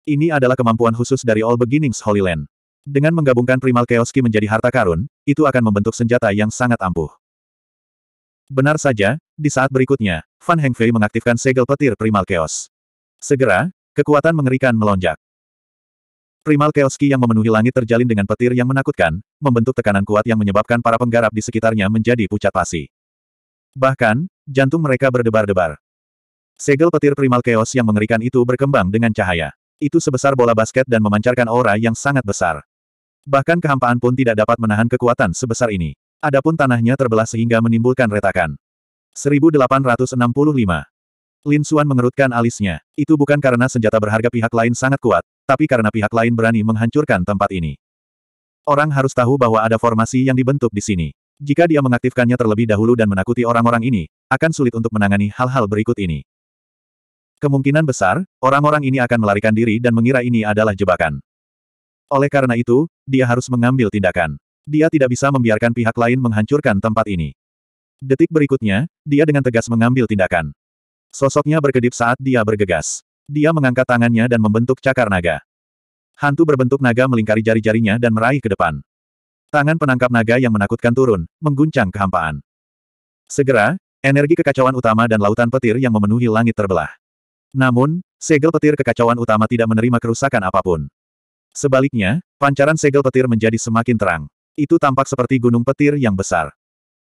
Ini adalah kemampuan khusus dari All Beginnings Holy Land. Dengan menggabungkan Primal Chaos Ki menjadi harta karun, itu akan membentuk senjata yang sangat ampuh. Benar saja, di saat berikutnya, Fan Hengfei mengaktifkan segel petir Primal Chaos. Segera, kekuatan mengerikan melonjak. Primal Chaos Ki yang memenuhi langit terjalin dengan petir yang menakutkan, membentuk tekanan kuat yang menyebabkan para penggarap di sekitarnya menjadi pucat pasi. Bahkan, jantung mereka berdebar-debar. Segel petir Primal Chaos yang mengerikan itu berkembang dengan cahaya. Itu sebesar bola basket dan memancarkan aura yang sangat besar. Bahkan kehampaan pun tidak dapat menahan kekuatan sebesar ini. Adapun tanahnya terbelah sehingga menimbulkan retakan. 1865. Lin Xuan mengerutkan alisnya. Itu bukan karena senjata berharga pihak lain sangat kuat, tapi karena pihak lain berani menghancurkan tempat ini. Orang harus tahu bahwa ada formasi yang dibentuk di sini. Jika dia mengaktifkannya terlebih dahulu dan menakuti orang-orang ini, akan sulit untuk menangani hal-hal berikut ini. Kemungkinan besar, orang-orang ini akan melarikan diri dan mengira ini adalah jebakan. Oleh karena itu, dia harus mengambil tindakan dia tidak bisa membiarkan pihak lain menghancurkan tempat ini. Detik berikutnya, dia dengan tegas mengambil tindakan. Sosoknya berkedip saat dia bergegas. Dia mengangkat tangannya dan membentuk cakar naga. Hantu berbentuk naga melingkari jari-jarinya dan meraih ke depan. Tangan penangkap naga yang menakutkan turun, mengguncang kehampaan. Segera, energi kekacauan utama dan lautan petir yang memenuhi langit terbelah. Namun, segel petir kekacauan utama tidak menerima kerusakan apapun. Sebaliknya, pancaran segel petir menjadi semakin terang. Itu tampak seperti gunung petir yang besar.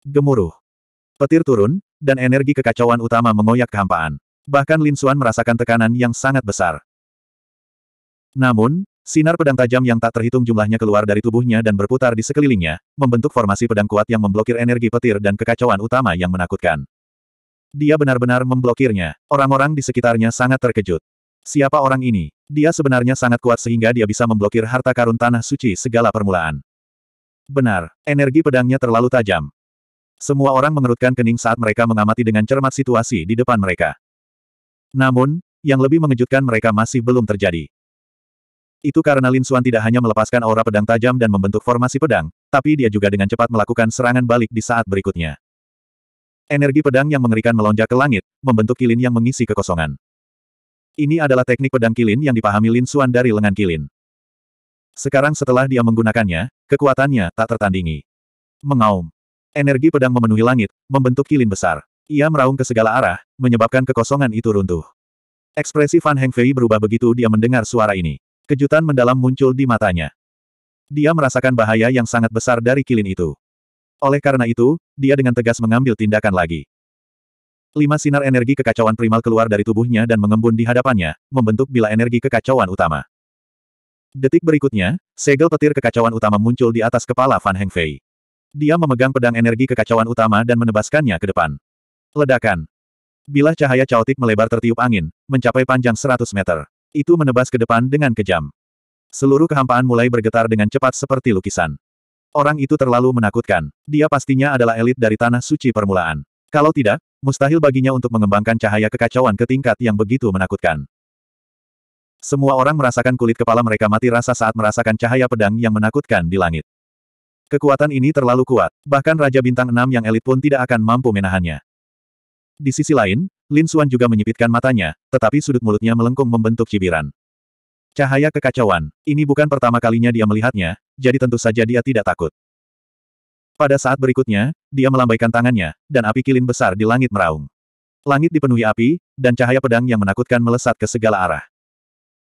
Gemuruh. Petir turun, dan energi kekacauan utama mengoyak kehampaan. Bahkan Lin Xuan merasakan tekanan yang sangat besar. Namun, sinar pedang tajam yang tak terhitung jumlahnya keluar dari tubuhnya dan berputar di sekelilingnya, membentuk formasi pedang kuat yang memblokir energi petir dan kekacauan utama yang menakutkan. Dia benar-benar memblokirnya. Orang-orang di sekitarnya sangat terkejut. Siapa orang ini? Dia sebenarnya sangat kuat sehingga dia bisa memblokir harta karun tanah suci segala permulaan. Benar, energi pedangnya terlalu tajam. Semua orang mengerutkan kening saat mereka mengamati dengan cermat situasi di depan mereka. Namun, yang lebih mengejutkan mereka masih belum terjadi. Itu karena Lin Suan tidak hanya melepaskan aura pedang tajam dan membentuk formasi pedang, tapi dia juga dengan cepat melakukan serangan balik di saat berikutnya. Energi pedang yang mengerikan melonjak ke langit, membentuk kilin yang mengisi kekosongan. Ini adalah teknik pedang kilin yang dipahami Lin Suan dari lengan kilin. Sekarang setelah dia menggunakannya, kekuatannya tak tertandingi. Mengaum. Energi pedang memenuhi langit, membentuk kilin besar. Ia meraung ke segala arah, menyebabkan kekosongan itu runtuh. Ekspresi Fan Hengfei berubah begitu dia mendengar suara ini. Kejutan mendalam muncul di matanya. Dia merasakan bahaya yang sangat besar dari kilin itu. Oleh karena itu, dia dengan tegas mengambil tindakan lagi. Lima sinar energi kekacauan primal keluar dari tubuhnya dan mengembun di hadapannya, membentuk bila energi kekacauan utama. Detik berikutnya, segel petir kekacauan utama muncul di atas kepala Fan Hengfei. Dia memegang pedang energi kekacauan utama dan menebaskannya ke depan. Ledakan. Bilah cahaya caotik melebar tertiup angin, mencapai panjang 100 meter. Itu menebas ke depan dengan kejam. Seluruh kehampaan mulai bergetar dengan cepat seperti lukisan. Orang itu terlalu menakutkan. Dia pastinya adalah elit dari tanah suci permulaan. Kalau tidak, mustahil baginya untuk mengembangkan cahaya kekacauan ke tingkat yang begitu menakutkan. Semua orang merasakan kulit kepala mereka mati rasa saat merasakan cahaya pedang yang menakutkan di langit. Kekuatan ini terlalu kuat, bahkan Raja Bintang enam yang elit pun tidak akan mampu menahannya. Di sisi lain, Lin Suan juga menyipitkan matanya, tetapi sudut mulutnya melengkung membentuk cibiran. Cahaya kekacauan, ini bukan pertama kalinya dia melihatnya, jadi tentu saja dia tidak takut. Pada saat berikutnya, dia melambaikan tangannya, dan api kilin besar di langit meraung. Langit dipenuhi api, dan cahaya pedang yang menakutkan melesat ke segala arah.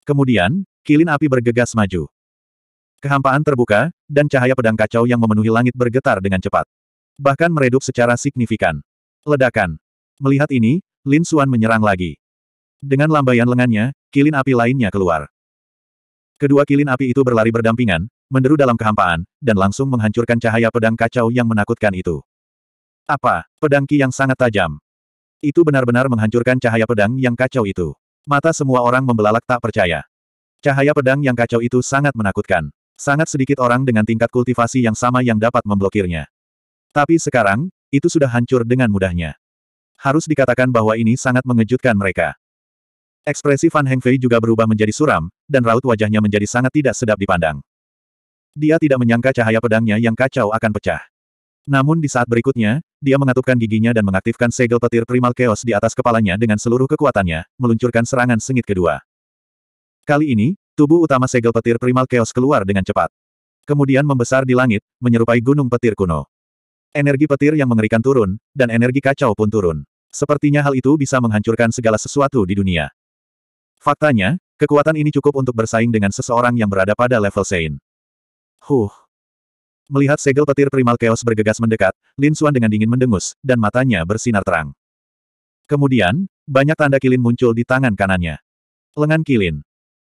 Kemudian, kilin api bergegas maju. Kehampaan terbuka, dan cahaya pedang kacau yang memenuhi langit bergetar dengan cepat. Bahkan meredup secara signifikan. Ledakan. Melihat ini, Lin Suan menyerang lagi. Dengan lambaian lengannya, kilin api lainnya keluar. Kedua kilin api itu berlari berdampingan, menderu dalam kehampaan, dan langsung menghancurkan cahaya pedang kacau yang menakutkan itu. Apa? Pedang ki yang sangat tajam. Itu benar-benar menghancurkan cahaya pedang yang kacau itu. Mata semua orang membelalak tak percaya. Cahaya pedang yang kacau itu sangat menakutkan. Sangat sedikit orang dengan tingkat kultivasi yang sama yang dapat memblokirnya. Tapi sekarang, itu sudah hancur dengan mudahnya. Harus dikatakan bahwa ini sangat mengejutkan mereka. Ekspresi Fan Hengfei juga berubah menjadi suram, dan raut wajahnya menjadi sangat tidak sedap dipandang. Dia tidak menyangka cahaya pedangnya yang kacau akan pecah. Namun di saat berikutnya, dia mengatupkan giginya dan mengaktifkan segel petir primal chaos di atas kepalanya dengan seluruh kekuatannya, meluncurkan serangan sengit kedua. Kali ini, tubuh utama segel petir primal chaos keluar dengan cepat. Kemudian membesar di langit, menyerupai gunung petir kuno. Energi petir yang mengerikan turun, dan energi kacau pun turun. Sepertinya hal itu bisa menghancurkan segala sesuatu di dunia. Faktanya, kekuatan ini cukup untuk bersaing dengan seseorang yang berada pada level Sein. Huh. Melihat segel petir primal chaos bergegas mendekat, Lin Xuan dengan dingin mendengus, dan matanya bersinar terang. Kemudian, banyak tanda kilin muncul di tangan kanannya. Lengan kilin.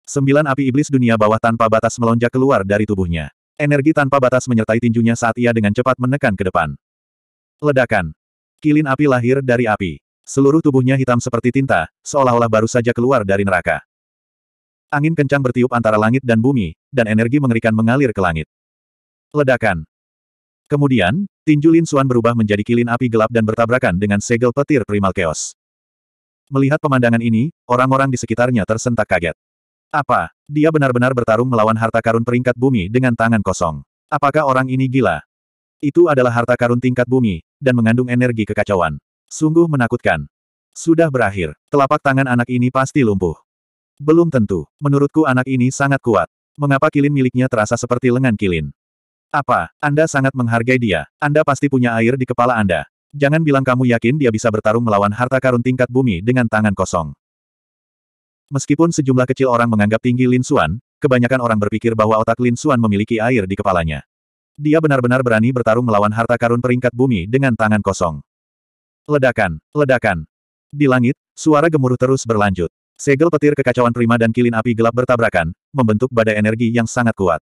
Sembilan api iblis dunia bawah tanpa batas melonjak keluar dari tubuhnya. Energi tanpa batas menyertai tinjunya saat ia dengan cepat menekan ke depan. Ledakan. Kilin api lahir dari api. Seluruh tubuhnya hitam seperti tinta, seolah-olah baru saja keluar dari neraka. Angin kencang bertiup antara langit dan bumi, dan energi mengerikan mengalir ke langit. Ledakan. Kemudian, tinju Lin Suan berubah menjadi kilin api gelap dan bertabrakan dengan segel petir primal chaos. Melihat pemandangan ini, orang-orang di sekitarnya tersentak kaget. Apa? Dia benar-benar bertarung melawan harta karun peringkat bumi dengan tangan kosong. Apakah orang ini gila? Itu adalah harta karun tingkat bumi, dan mengandung energi kekacauan. Sungguh menakutkan. Sudah berakhir, telapak tangan anak ini pasti lumpuh. Belum tentu, menurutku anak ini sangat kuat. Mengapa kilin miliknya terasa seperti lengan kilin? Apa, Anda sangat menghargai dia. Anda pasti punya air di kepala Anda. Jangan bilang kamu yakin dia bisa bertarung melawan harta karun tingkat bumi dengan tangan kosong. Meskipun sejumlah kecil orang menganggap tinggi Lin Xuan, kebanyakan orang berpikir bahwa otak Lin Xuan memiliki air di kepalanya. Dia benar-benar berani bertarung melawan harta karun peringkat bumi dengan tangan kosong. Ledakan, ledakan. Di langit, suara gemuruh terus berlanjut. Segel petir kekacauan prima dan kilin api gelap bertabrakan, membentuk badai energi yang sangat kuat.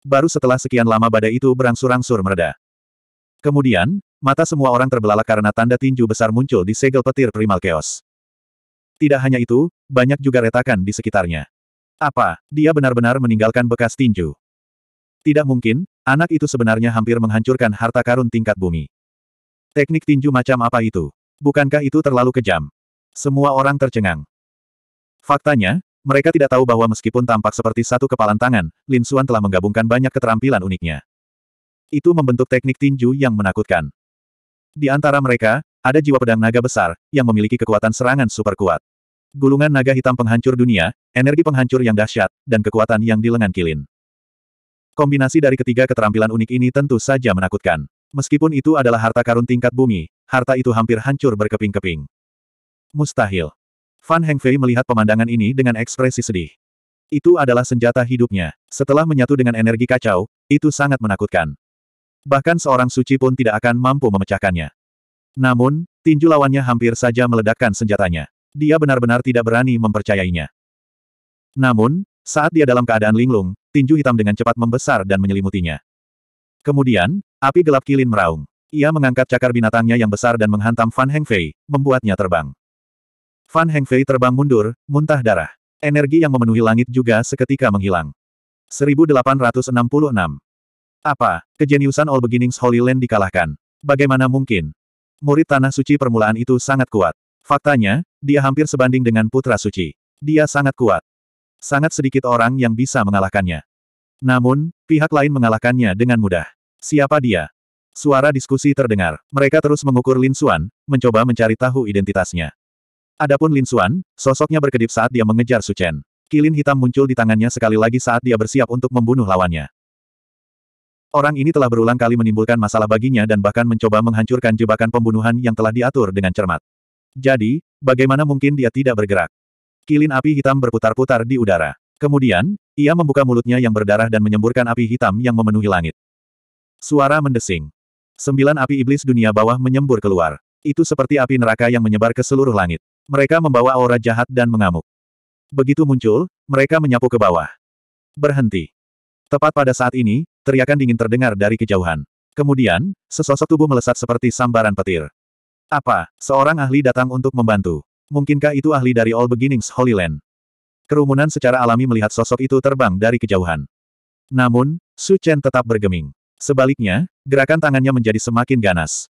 Baru setelah sekian lama badai itu berangsur-angsur mereda. Kemudian, mata semua orang terbelalak karena tanda tinju besar muncul di segel petir primal chaos. Tidak hanya itu, banyak juga retakan di sekitarnya. Apa, dia benar-benar meninggalkan bekas tinju? Tidak mungkin, anak itu sebenarnya hampir menghancurkan harta karun tingkat bumi. Teknik tinju macam apa itu? Bukankah itu terlalu kejam? Semua orang tercengang. Faktanya, mereka tidak tahu bahwa meskipun tampak seperti satu kepalan tangan, Lin Xuan telah menggabungkan banyak keterampilan uniknya. Itu membentuk teknik tinju yang menakutkan. Di antara mereka, ada jiwa pedang naga besar, yang memiliki kekuatan serangan super kuat. Gulungan naga hitam penghancur dunia, energi penghancur yang dahsyat, dan kekuatan yang di lengan kilin. Kombinasi dari ketiga keterampilan unik ini tentu saja menakutkan. Meskipun itu adalah harta karun tingkat bumi, harta itu hampir hancur berkeping-keping. Mustahil. Fan Hengfei melihat pemandangan ini dengan ekspresi sedih. Itu adalah senjata hidupnya. Setelah menyatu dengan energi kacau, itu sangat menakutkan. Bahkan seorang suci pun tidak akan mampu memecahkannya. Namun, tinju lawannya hampir saja meledakkan senjatanya. Dia benar-benar tidak berani mempercayainya. Namun, saat dia dalam keadaan linglung, tinju hitam dengan cepat membesar dan menyelimutinya. Kemudian, api gelap kilin meraung. Ia mengangkat cakar binatangnya yang besar dan menghantam Fan Hengfei, membuatnya terbang. Fan Hengfei terbang mundur, muntah darah. Energi yang memenuhi langit juga seketika menghilang. 1866. Apa, kejeniusan All Beginnings Holy Land dikalahkan? Bagaimana mungkin? Murid Tanah Suci permulaan itu sangat kuat. Faktanya, dia hampir sebanding dengan Putra Suci. Dia sangat kuat. Sangat sedikit orang yang bisa mengalahkannya. Namun, pihak lain mengalahkannya dengan mudah. Siapa dia? Suara diskusi terdengar. Mereka terus mengukur Lin Xuan, mencoba mencari tahu identitasnya. Adapun Lin Xuan, sosoknya berkedip saat dia mengejar Su Chen. Kilin hitam muncul di tangannya sekali lagi saat dia bersiap untuk membunuh lawannya. Orang ini telah berulang kali menimbulkan masalah baginya dan bahkan mencoba menghancurkan jebakan pembunuhan yang telah diatur dengan cermat. Jadi, bagaimana mungkin dia tidak bergerak? Kilin api hitam berputar-putar di udara. Kemudian, ia membuka mulutnya yang berdarah dan menyemburkan api hitam yang memenuhi langit. Suara mendesing. Sembilan api iblis dunia bawah menyembur keluar. Itu seperti api neraka yang menyebar ke seluruh langit. Mereka membawa aura jahat dan mengamuk. Begitu muncul, mereka menyapu ke bawah. Berhenti. Tepat pada saat ini, teriakan dingin terdengar dari kejauhan. Kemudian, sesosok tubuh melesat seperti sambaran petir. Apa, seorang ahli datang untuk membantu? Mungkinkah itu ahli dari All Beginnings Holy Land? Kerumunan secara alami melihat sosok itu terbang dari kejauhan. Namun, Su Chen tetap bergeming. Sebaliknya, gerakan tangannya menjadi semakin ganas.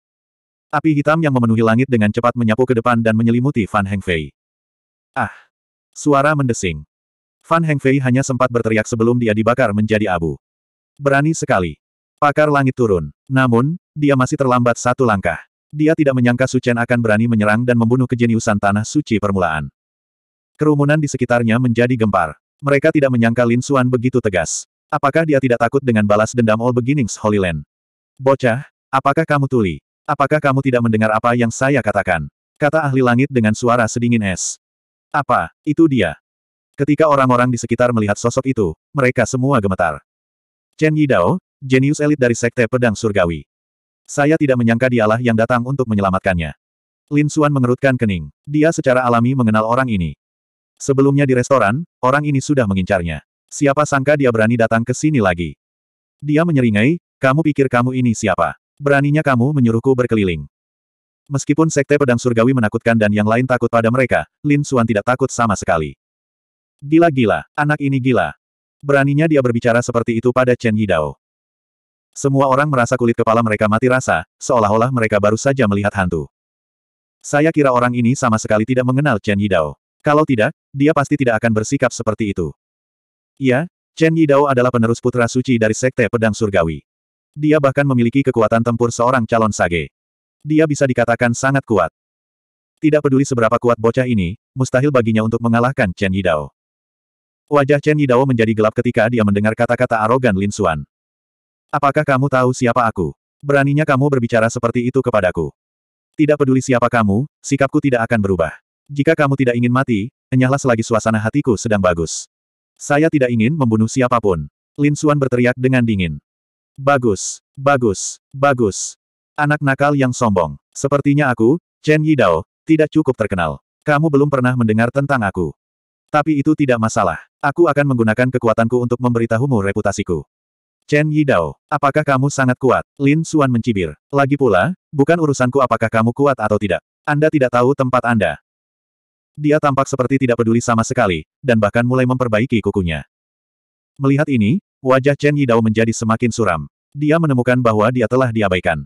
Api hitam yang memenuhi langit dengan cepat menyapu ke depan dan menyelimuti Fan Hengfei. Ah! Suara mendesing. Fan Hengfei hanya sempat berteriak sebelum dia dibakar menjadi abu. Berani sekali. Pakar langit turun. Namun, dia masih terlambat satu langkah. Dia tidak menyangka Su Chen akan berani menyerang dan membunuh kejeniusan tanah suci permulaan. Kerumunan di sekitarnya menjadi gempar. Mereka tidak menyangka Lin Xuan begitu tegas. Apakah dia tidak takut dengan balas dendam All Beginnings Holy Land? Bocah, apakah kamu tuli? Apakah kamu tidak mendengar apa yang saya katakan? Kata ahli langit dengan suara sedingin es. Apa, itu dia. Ketika orang-orang di sekitar melihat sosok itu, mereka semua gemetar. Chen Yidao, jenius elit dari Sekte Pedang Surgawi. Saya tidak menyangka dialah yang datang untuk menyelamatkannya. Lin Xuan mengerutkan kening. Dia secara alami mengenal orang ini. Sebelumnya di restoran, orang ini sudah mengincarnya. Siapa sangka dia berani datang ke sini lagi. Dia menyeringai, kamu pikir kamu ini siapa? Beraninya kamu menyuruhku berkeliling. Meskipun sekte pedang surgawi menakutkan dan yang lain takut pada mereka, Lin Xuan tidak takut sama sekali. Gila-gila, anak ini gila. Beraninya dia berbicara seperti itu pada Chen Yidao. Semua orang merasa kulit kepala mereka mati rasa, seolah-olah mereka baru saja melihat hantu. Saya kira orang ini sama sekali tidak mengenal Chen Yidao. Kalau tidak, dia pasti tidak akan bersikap seperti itu. Ya, Chen Yidao adalah penerus putra suci dari Sekte Pedang Surgawi. Dia bahkan memiliki kekuatan tempur seorang calon sage. Dia bisa dikatakan sangat kuat. Tidak peduli seberapa kuat bocah ini, mustahil baginya untuk mengalahkan Chen Yidao. Wajah Chen Yidao menjadi gelap ketika dia mendengar kata-kata arogan Lin Xuan. Apakah kamu tahu siapa aku? Beraninya kamu berbicara seperti itu kepadaku. Tidak peduli siapa kamu, sikapku tidak akan berubah. Jika kamu tidak ingin mati, enyahlah selagi suasana hatiku sedang bagus. Saya tidak ingin membunuh siapapun. Lin Xuan berteriak dengan dingin. Bagus, bagus, bagus. Anak nakal yang sombong. Sepertinya aku, Chen Yidao, tidak cukup terkenal. Kamu belum pernah mendengar tentang aku. Tapi itu tidak masalah. Aku akan menggunakan kekuatanku untuk memberitahumu reputasiku. Chen Yidao, apakah kamu sangat kuat? Lin Suan mencibir. Lagi pula, bukan urusanku apakah kamu kuat atau tidak. Anda tidak tahu tempat Anda. Dia tampak seperti tidak peduli sama sekali, dan bahkan mulai memperbaiki kukunya. Melihat ini, Wajah Chen Yidao menjadi semakin suram. Dia menemukan bahwa dia telah diabaikan.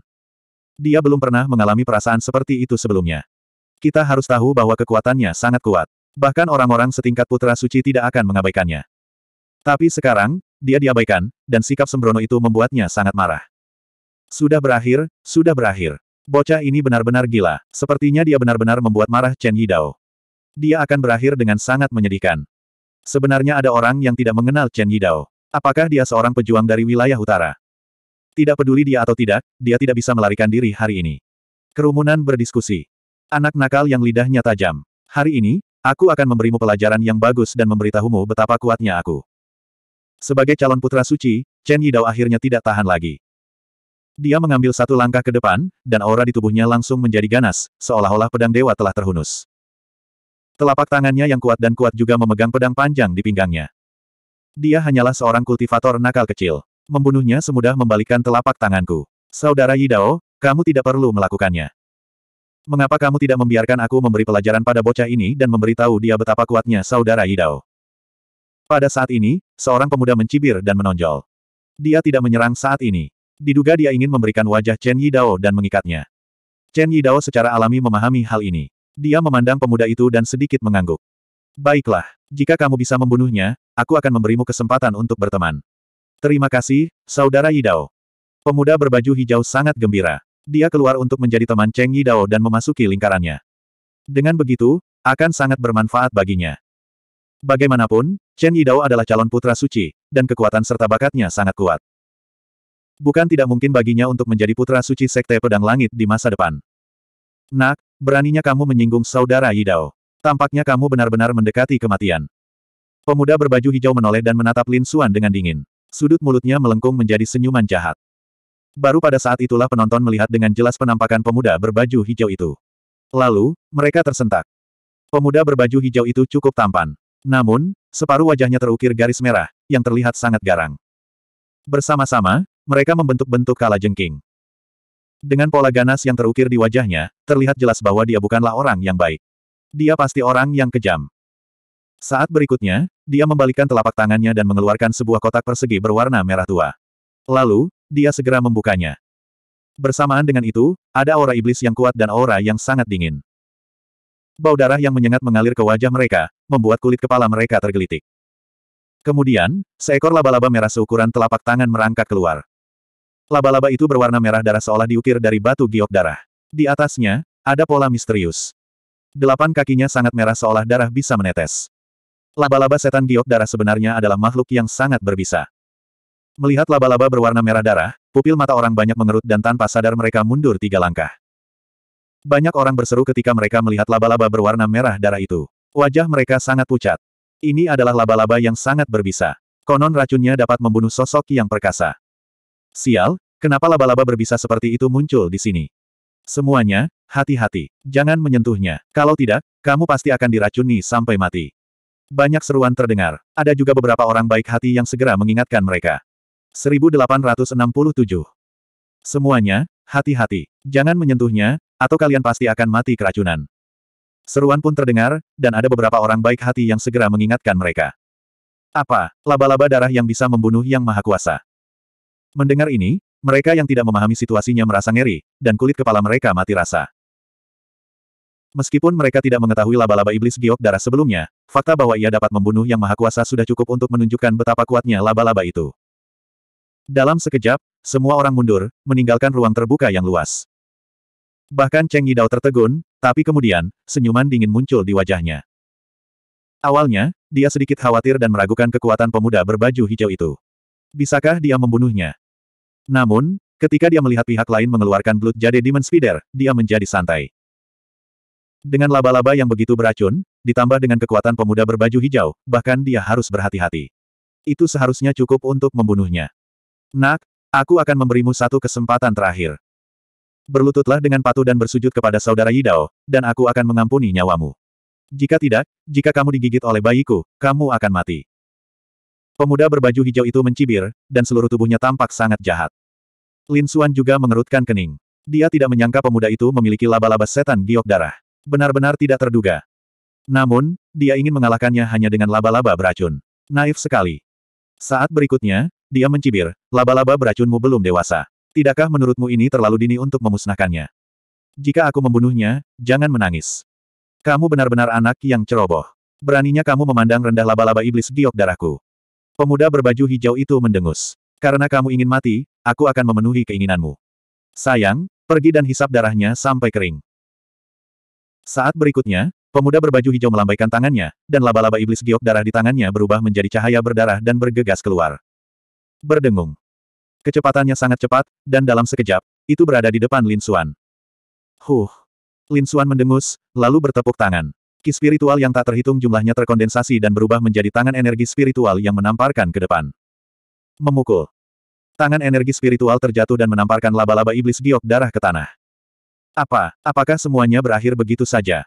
Dia belum pernah mengalami perasaan seperti itu sebelumnya. Kita harus tahu bahwa kekuatannya sangat kuat. Bahkan orang-orang setingkat putra suci tidak akan mengabaikannya. Tapi sekarang, dia diabaikan, dan sikap sembrono itu membuatnya sangat marah. Sudah berakhir, sudah berakhir. Bocah ini benar-benar gila, sepertinya dia benar-benar membuat marah Chen Yidao. Dia akan berakhir dengan sangat menyedihkan. Sebenarnya ada orang yang tidak mengenal Chen Yidao. Apakah dia seorang pejuang dari wilayah utara? Tidak peduli dia atau tidak, dia tidak bisa melarikan diri hari ini. Kerumunan berdiskusi. Anak nakal yang lidahnya tajam. Hari ini, aku akan memberimu pelajaran yang bagus dan memberitahumu betapa kuatnya aku. Sebagai calon putra suci, Chen Yidao akhirnya tidak tahan lagi. Dia mengambil satu langkah ke depan, dan aura di tubuhnya langsung menjadi ganas, seolah-olah pedang dewa telah terhunus. Telapak tangannya yang kuat dan kuat juga memegang pedang panjang di pinggangnya. Dia hanyalah seorang kultivator nakal kecil. Membunuhnya semudah membalikan telapak tanganku. Saudara Yidao, kamu tidak perlu melakukannya. Mengapa kamu tidak membiarkan aku memberi pelajaran pada bocah ini dan memberitahu dia betapa kuatnya saudara Yidao? Pada saat ini, seorang pemuda mencibir dan menonjol. Dia tidak menyerang saat ini. Diduga dia ingin memberikan wajah Chen Yidao dan mengikatnya. Chen Yidao secara alami memahami hal ini. Dia memandang pemuda itu dan sedikit mengangguk. Baiklah. Jika kamu bisa membunuhnya, aku akan memberimu kesempatan untuk berteman. Terima kasih, Saudara Yidao. Pemuda berbaju hijau sangat gembira. Dia keluar untuk menjadi teman Cheng Yidao dan memasuki lingkarannya. Dengan begitu, akan sangat bermanfaat baginya. Bagaimanapun, Chen Yidao adalah calon putra suci, dan kekuatan serta bakatnya sangat kuat. Bukan tidak mungkin baginya untuk menjadi putra suci Sekte Pedang Langit di masa depan. Nak, beraninya kamu menyinggung saudara Yidao. Tampaknya kamu benar-benar mendekati kematian. Pemuda berbaju hijau menoleh dan menatap Lin Xuan dengan dingin. Sudut mulutnya melengkung menjadi senyuman jahat. Baru pada saat itulah penonton melihat dengan jelas penampakan pemuda berbaju hijau itu. Lalu, mereka tersentak. Pemuda berbaju hijau itu cukup tampan. Namun, separuh wajahnya terukir garis merah, yang terlihat sangat garang. Bersama-sama, mereka membentuk bentuk kala jengking. Dengan pola ganas yang terukir di wajahnya, terlihat jelas bahwa dia bukanlah orang yang baik. Dia pasti orang yang kejam. Saat berikutnya, dia membalikkan telapak tangannya dan mengeluarkan sebuah kotak persegi berwarna merah tua. Lalu, dia segera membukanya. Bersamaan dengan itu, ada aura iblis yang kuat dan aura yang sangat dingin. Bau darah yang menyengat mengalir ke wajah mereka, membuat kulit kepala mereka tergelitik. Kemudian, seekor laba-laba merah seukuran telapak tangan merangkak keluar. Laba-laba itu berwarna merah darah seolah diukir dari batu giok darah. Di atasnya, ada pola misterius. Delapan kakinya sangat merah seolah darah bisa menetes. Laba-laba setan giok darah sebenarnya adalah makhluk yang sangat berbisa. Melihat laba-laba berwarna merah darah, pupil mata orang banyak mengerut dan tanpa sadar mereka mundur tiga langkah. Banyak orang berseru ketika mereka melihat laba-laba berwarna merah darah itu. Wajah mereka sangat pucat. Ini adalah laba-laba yang sangat berbisa. Konon racunnya dapat membunuh sosok yang perkasa. Sial, kenapa laba-laba berbisa seperti itu muncul di sini? Semuanya, hati-hati. Jangan menyentuhnya. Kalau tidak, kamu pasti akan diracuni sampai mati. Banyak seruan terdengar. Ada juga beberapa orang baik hati yang segera mengingatkan mereka. 1867. Semuanya, hati-hati. Jangan menyentuhnya, atau kalian pasti akan mati keracunan. Seruan pun terdengar, dan ada beberapa orang baik hati yang segera mengingatkan mereka. Apa, laba-laba darah yang bisa membunuh yang maha kuasa? Mendengar ini, mereka yang tidak memahami situasinya merasa ngeri, dan kulit kepala mereka mati rasa. Meskipun mereka tidak mengetahui laba-laba iblis giok darah sebelumnya, fakta bahwa ia dapat membunuh yang maha kuasa sudah cukup untuk menunjukkan betapa kuatnya laba-laba itu. Dalam sekejap, semua orang mundur, meninggalkan ruang terbuka yang luas. Bahkan Cheng Yidao tertegun, tapi kemudian, senyuman dingin muncul di wajahnya. Awalnya, dia sedikit khawatir dan meragukan kekuatan pemuda berbaju hijau itu. Bisakah dia membunuhnya? Namun, ketika dia melihat pihak lain mengeluarkan Blood Jade Demon Spider, dia menjadi santai. Dengan laba-laba yang begitu beracun, ditambah dengan kekuatan pemuda berbaju hijau, bahkan dia harus berhati-hati. Itu seharusnya cukup untuk membunuhnya. Nak, aku akan memberimu satu kesempatan terakhir. Berlututlah dengan patuh dan bersujud kepada saudara Yidao, dan aku akan mengampuni nyawamu. Jika tidak, jika kamu digigit oleh bayiku, kamu akan mati. Pemuda berbaju hijau itu mencibir, dan seluruh tubuhnya tampak sangat jahat. Lin Xuan juga mengerutkan kening. Dia tidak menyangka pemuda itu memiliki laba-laba setan giok darah. Benar-benar tidak terduga. Namun, dia ingin mengalahkannya hanya dengan laba-laba beracun. Naif sekali. Saat berikutnya, dia mencibir, laba-laba beracunmu belum dewasa. Tidakkah menurutmu ini terlalu dini untuk memusnahkannya? Jika aku membunuhnya, jangan menangis. Kamu benar-benar anak yang ceroboh. Beraninya kamu memandang rendah laba-laba iblis giok darahku. Pemuda berbaju hijau itu mendengus. Karena kamu ingin mati, aku akan memenuhi keinginanmu. Sayang, pergi dan hisap darahnya sampai kering. Saat berikutnya, pemuda berbaju hijau melambaikan tangannya, dan laba-laba iblis giok darah di tangannya berubah menjadi cahaya berdarah dan bergegas keluar. Berdengung. Kecepatannya sangat cepat, dan dalam sekejap, itu berada di depan Lin Suan. Huh. Lin Suan mendengus, lalu bertepuk tangan. Ki spiritual yang tak terhitung jumlahnya terkondensasi dan berubah menjadi tangan energi spiritual yang menamparkan ke depan. Memukul. Tangan energi spiritual terjatuh dan menamparkan laba-laba iblis giok darah ke tanah. Apa, apakah semuanya berakhir begitu saja?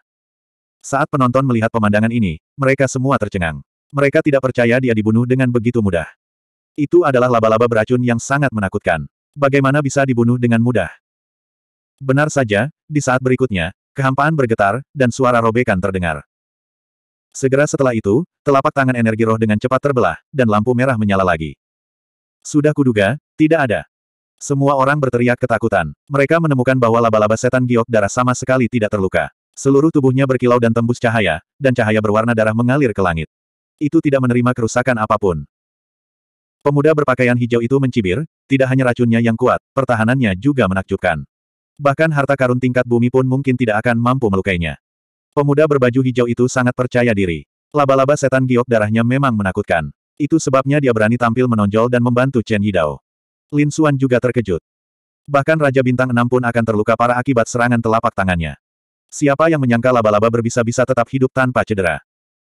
Saat penonton melihat pemandangan ini, mereka semua tercengang. Mereka tidak percaya dia dibunuh dengan begitu mudah. Itu adalah laba-laba beracun yang sangat menakutkan. Bagaimana bisa dibunuh dengan mudah? Benar saja, di saat berikutnya, Kehampaan bergetar, dan suara robekan terdengar. Segera setelah itu, telapak tangan energi roh dengan cepat terbelah, dan lampu merah menyala lagi. Sudah kuduga, tidak ada. Semua orang berteriak ketakutan. Mereka menemukan bahwa laba-laba setan giok darah sama sekali tidak terluka. Seluruh tubuhnya berkilau dan tembus cahaya, dan cahaya berwarna darah mengalir ke langit. Itu tidak menerima kerusakan apapun. Pemuda berpakaian hijau itu mencibir, tidak hanya racunnya yang kuat, pertahanannya juga menakjubkan. Bahkan harta karun tingkat bumi pun mungkin tidak akan mampu melukainya. Pemuda berbaju hijau itu sangat percaya diri. Laba-laba setan giok darahnya memang menakutkan. Itu sebabnya dia berani tampil menonjol dan membantu Chen Yidao. Lin Xuan juga terkejut. Bahkan Raja Bintang enam pun akan terluka parah akibat serangan telapak tangannya. Siapa yang menyangka laba-laba berbisa-bisa tetap hidup tanpa cedera?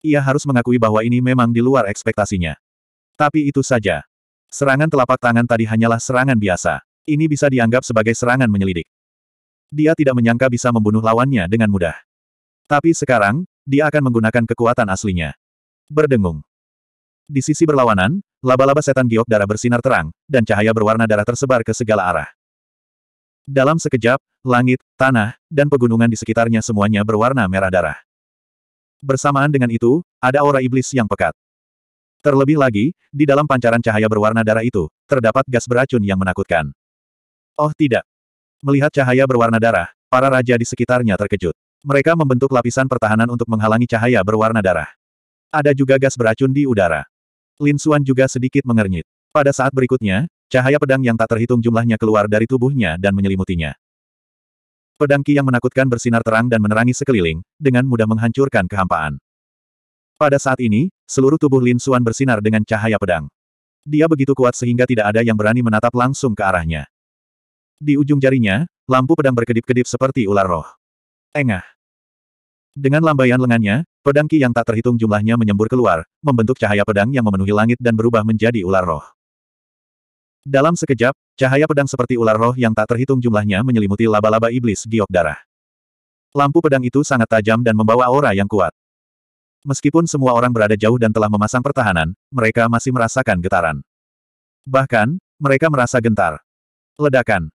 Ia harus mengakui bahwa ini memang di luar ekspektasinya. Tapi itu saja. Serangan telapak tangan tadi hanyalah serangan biasa. Ini bisa dianggap sebagai serangan menyelidik. Dia tidak menyangka bisa membunuh lawannya dengan mudah. Tapi sekarang, dia akan menggunakan kekuatan aslinya. Berdengung. Di sisi berlawanan, laba-laba setan giok darah bersinar terang, dan cahaya berwarna darah tersebar ke segala arah. Dalam sekejap, langit, tanah, dan pegunungan di sekitarnya semuanya berwarna merah darah. Bersamaan dengan itu, ada aura iblis yang pekat. Terlebih lagi, di dalam pancaran cahaya berwarna darah itu, terdapat gas beracun yang menakutkan. Oh tidak, Melihat cahaya berwarna darah, para raja di sekitarnya terkejut. Mereka membentuk lapisan pertahanan untuk menghalangi cahaya berwarna darah. Ada juga gas beracun di udara. Lin Xuan juga sedikit mengernyit. Pada saat berikutnya, cahaya pedang yang tak terhitung jumlahnya keluar dari tubuhnya dan menyelimutinya. Pedang Ki yang menakutkan bersinar terang dan menerangi sekeliling, dengan mudah menghancurkan kehampaan. Pada saat ini, seluruh tubuh Lin Xuan bersinar dengan cahaya pedang. Dia begitu kuat sehingga tidak ada yang berani menatap langsung ke arahnya. Di ujung jarinya, lampu pedang berkedip-kedip seperti ular roh. Engah. Dengan lambaian lengannya, pedang ki yang tak terhitung jumlahnya menyembur keluar, membentuk cahaya pedang yang memenuhi langit dan berubah menjadi ular roh. Dalam sekejap, cahaya pedang seperti ular roh yang tak terhitung jumlahnya menyelimuti laba-laba iblis giok darah. Lampu pedang itu sangat tajam dan membawa aura yang kuat. Meskipun semua orang berada jauh dan telah memasang pertahanan, mereka masih merasakan getaran. Bahkan, mereka merasa gentar. Ledakan.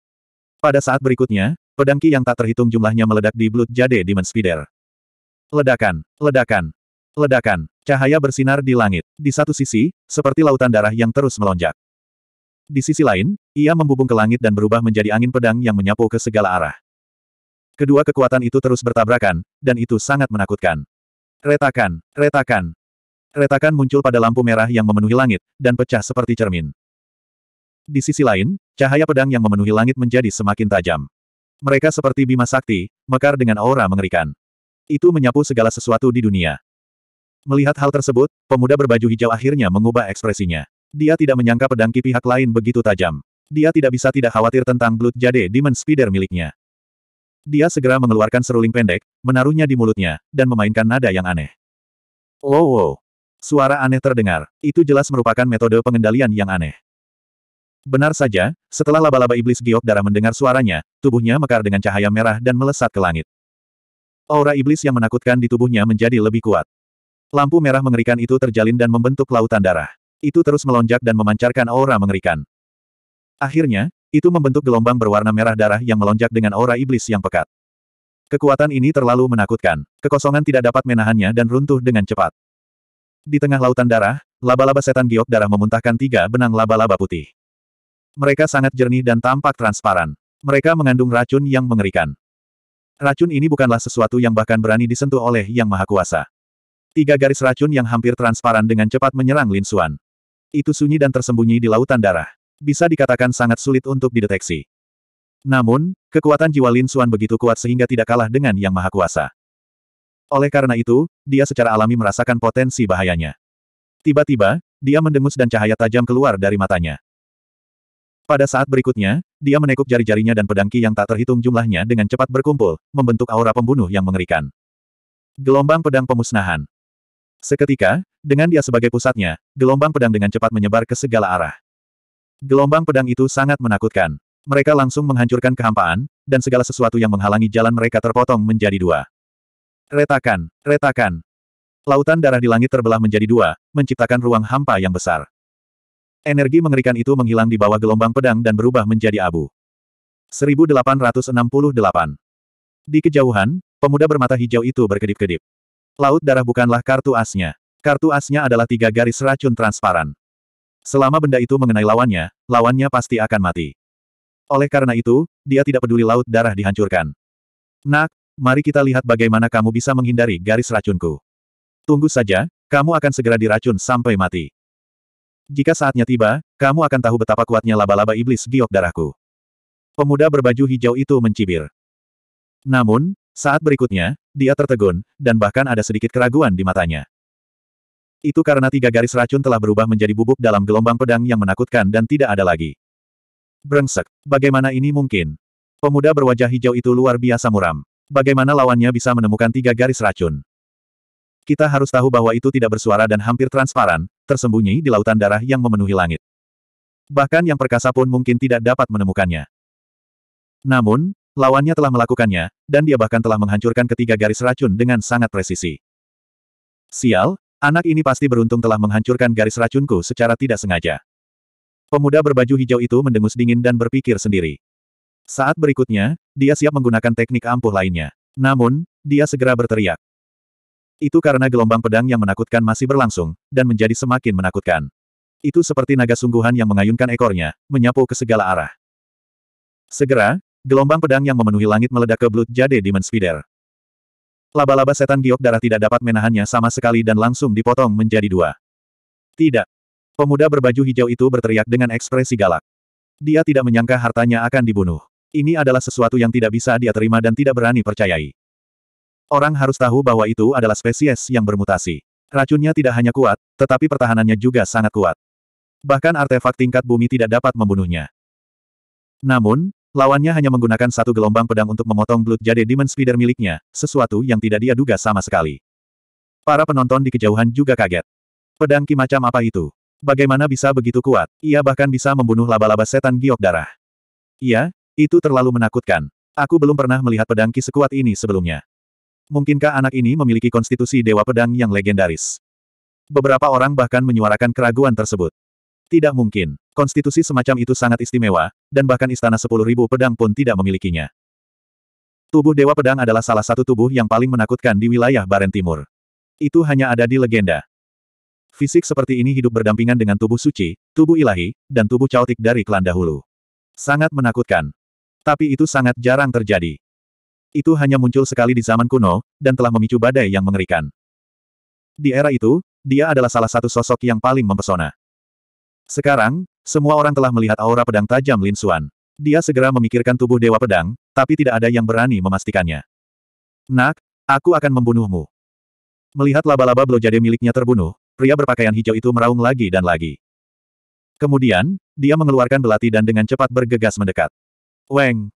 Pada saat berikutnya, pedangki yang tak terhitung jumlahnya meledak di Blood Jade Demon Spider. Ledakan, ledakan, ledakan, cahaya bersinar di langit. Di satu sisi, seperti lautan darah yang terus melonjak. Di sisi lain, ia membubung ke langit dan berubah menjadi angin pedang yang menyapu ke segala arah. Kedua kekuatan itu terus bertabrakan, dan itu sangat menakutkan. Retakan, retakan. Retakan muncul pada lampu merah yang memenuhi langit, dan pecah seperti cermin. Di sisi lain, cahaya pedang yang memenuhi langit menjadi semakin tajam. Mereka seperti bima sakti, mekar dengan aura mengerikan. Itu menyapu segala sesuatu di dunia. Melihat hal tersebut, pemuda berbaju hijau akhirnya mengubah ekspresinya. Dia tidak menyangka pedang ki pihak lain begitu tajam. Dia tidak bisa tidak khawatir tentang Blood Jade Demon Spider miliknya. Dia segera mengeluarkan seruling pendek, menaruhnya di mulutnya, dan memainkan nada yang aneh. Wow, wow. Suara aneh terdengar. Itu jelas merupakan metode pengendalian yang aneh. Benar saja, setelah laba-laba iblis giok darah mendengar suaranya, tubuhnya mekar dengan cahaya merah dan melesat ke langit. Aura iblis yang menakutkan di tubuhnya menjadi lebih kuat. Lampu merah mengerikan itu terjalin dan membentuk lautan darah. Itu terus melonjak dan memancarkan aura mengerikan. Akhirnya, itu membentuk gelombang berwarna merah darah yang melonjak dengan aura iblis yang pekat. Kekuatan ini terlalu menakutkan. Kekosongan tidak dapat menahannya dan runtuh dengan cepat. Di tengah lautan darah, laba-laba setan giok darah memuntahkan tiga benang laba-laba putih. Mereka sangat jernih dan tampak transparan. Mereka mengandung racun yang mengerikan. Racun ini bukanlah sesuatu yang bahkan berani disentuh oleh Yang Maha Kuasa. Tiga garis racun yang hampir transparan dengan cepat menyerang Lin Xuan. Itu sunyi dan tersembunyi di lautan darah. Bisa dikatakan sangat sulit untuk dideteksi. Namun, kekuatan jiwa Lin Xuan begitu kuat sehingga tidak kalah dengan Yang Maha Kuasa. Oleh karena itu, dia secara alami merasakan potensi bahayanya. Tiba-tiba, dia mendengus dan cahaya tajam keluar dari matanya. Pada saat berikutnya, dia menekuk jari-jarinya dan pedangki yang tak terhitung jumlahnya dengan cepat berkumpul, membentuk aura pembunuh yang mengerikan. Gelombang pedang pemusnahan. Seketika, dengan dia sebagai pusatnya, gelombang pedang dengan cepat menyebar ke segala arah. Gelombang pedang itu sangat menakutkan. Mereka langsung menghancurkan kehampaan, dan segala sesuatu yang menghalangi jalan mereka terpotong menjadi dua. Retakan, retakan. Lautan darah di langit terbelah menjadi dua, menciptakan ruang hampa yang besar. Energi mengerikan itu menghilang di bawah gelombang pedang dan berubah menjadi abu. 1868 Di kejauhan, pemuda bermata hijau itu berkedip-kedip. Laut darah bukanlah kartu asnya. Kartu asnya adalah tiga garis racun transparan. Selama benda itu mengenai lawannya, lawannya pasti akan mati. Oleh karena itu, dia tidak peduli laut darah dihancurkan. Nak, mari kita lihat bagaimana kamu bisa menghindari garis racunku. Tunggu saja, kamu akan segera diracun sampai mati. Jika saatnya tiba, kamu akan tahu betapa kuatnya laba-laba iblis giok darahku. Pemuda berbaju hijau itu mencibir. Namun, saat berikutnya, dia tertegun, dan bahkan ada sedikit keraguan di matanya. Itu karena tiga garis racun telah berubah menjadi bubuk dalam gelombang pedang yang menakutkan dan tidak ada lagi. Brengsek, bagaimana ini mungkin? Pemuda berwajah hijau itu luar biasa muram. Bagaimana lawannya bisa menemukan tiga garis racun? Kita harus tahu bahwa itu tidak bersuara dan hampir transparan, tersembunyi di lautan darah yang memenuhi langit. Bahkan yang perkasa pun mungkin tidak dapat menemukannya. Namun, lawannya telah melakukannya, dan dia bahkan telah menghancurkan ketiga garis racun dengan sangat presisi. Sial, anak ini pasti beruntung telah menghancurkan garis racunku secara tidak sengaja. Pemuda berbaju hijau itu mendengus dingin dan berpikir sendiri. Saat berikutnya, dia siap menggunakan teknik ampuh lainnya. Namun, dia segera berteriak. Itu karena gelombang pedang yang menakutkan masih berlangsung, dan menjadi semakin menakutkan. Itu seperti naga sungguhan yang mengayunkan ekornya, menyapu ke segala arah. Segera, gelombang pedang yang memenuhi langit meledak ke Blood Jade Demon Spider. Laba-laba setan giok darah tidak dapat menahannya sama sekali dan langsung dipotong menjadi dua. Tidak. Pemuda berbaju hijau itu berteriak dengan ekspresi galak. Dia tidak menyangka hartanya akan dibunuh. Ini adalah sesuatu yang tidak bisa dia terima dan tidak berani percayai. Orang harus tahu bahwa itu adalah spesies yang bermutasi. Racunnya tidak hanya kuat, tetapi pertahanannya juga sangat kuat. Bahkan artefak tingkat bumi tidak dapat membunuhnya. Namun, lawannya hanya menggunakan satu gelombang pedang untuk memotong Blood Jade Demon Spider miliknya, sesuatu yang tidak dia duga sama sekali. Para penonton di kejauhan juga kaget. Pedang ki macam apa itu? Bagaimana bisa begitu kuat? Ia bahkan bisa membunuh laba-laba setan giok darah. Iya, itu terlalu menakutkan. Aku belum pernah melihat pedang ki sekuat ini sebelumnya. Mungkinkah anak ini memiliki konstitusi Dewa Pedang yang legendaris? Beberapa orang bahkan menyuarakan keraguan tersebut. Tidak mungkin. Konstitusi semacam itu sangat istimewa, dan bahkan Istana Sepuluh Ribu Pedang pun tidak memilikinya. Tubuh Dewa Pedang adalah salah satu tubuh yang paling menakutkan di wilayah Baren Timur. Itu hanya ada di legenda. Fisik seperti ini hidup berdampingan dengan tubuh suci, tubuh ilahi, dan tubuh caotik dari klan dahulu. Sangat menakutkan. Tapi itu sangat jarang terjadi. Itu hanya muncul sekali di zaman kuno, dan telah memicu badai yang mengerikan. Di era itu, dia adalah salah satu sosok yang paling mempesona. Sekarang, semua orang telah melihat aura pedang tajam Lin Xuan. Dia segera memikirkan tubuh Dewa Pedang, tapi tidak ada yang berani memastikannya. Nak, aku akan membunuhmu. Melihat laba-laba belojade miliknya terbunuh, pria berpakaian hijau itu meraung lagi dan lagi. Kemudian, dia mengeluarkan belati dan dengan cepat bergegas mendekat. Weng!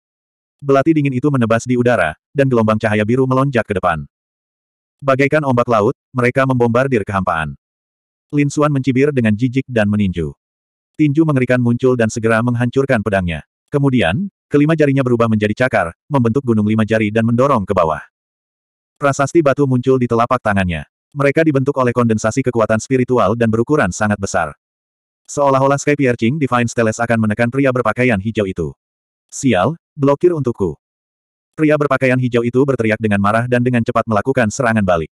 Belati dingin itu menebas di udara, dan gelombang cahaya biru melonjak ke depan. Bagaikan ombak laut, mereka membombardir kehampaan. Lin Xuan mencibir dengan jijik dan meninju. Tinju mengerikan muncul dan segera menghancurkan pedangnya. Kemudian, kelima jarinya berubah menjadi cakar, membentuk gunung lima jari dan mendorong ke bawah. Prasasti batu muncul di telapak tangannya. Mereka dibentuk oleh kondensasi kekuatan spiritual dan berukuran sangat besar. Seolah-olah Sky Piercing Divine Steles akan menekan pria berpakaian hijau itu. Sial, blokir untukku. Pria berpakaian hijau itu berteriak dengan marah dan dengan cepat melakukan serangan balik.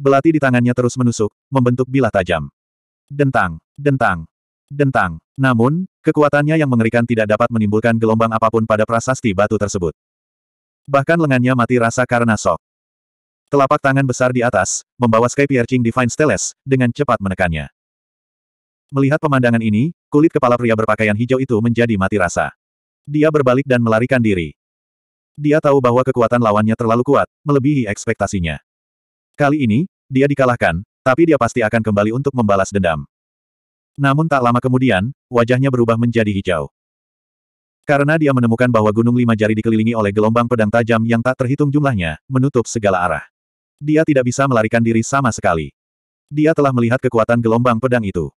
Belati di tangannya terus menusuk, membentuk bilah tajam. Dentang, dentang, dentang. Namun, kekuatannya yang mengerikan tidak dapat menimbulkan gelombang apapun pada prasasti batu tersebut. Bahkan lengannya mati rasa karena sok. Telapak tangan besar di atas, membawa Sky Piercing Divine Steles, dengan cepat menekannya. Melihat pemandangan ini, kulit kepala pria berpakaian hijau itu menjadi mati rasa. Dia berbalik dan melarikan diri. Dia tahu bahwa kekuatan lawannya terlalu kuat, melebihi ekspektasinya. Kali ini, dia dikalahkan, tapi dia pasti akan kembali untuk membalas dendam. Namun tak lama kemudian, wajahnya berubah menjadi hijau. Karena dia menemukan bahwa Gunung Lima Jari dikelilingi oleh gelombang pedang tajam yang tak terhitung jumlahnya, menutup segala arah. Dia tidak bisa melarikan diri sama sekali. Dia telah melihat kekuatan gelombang pedang itu.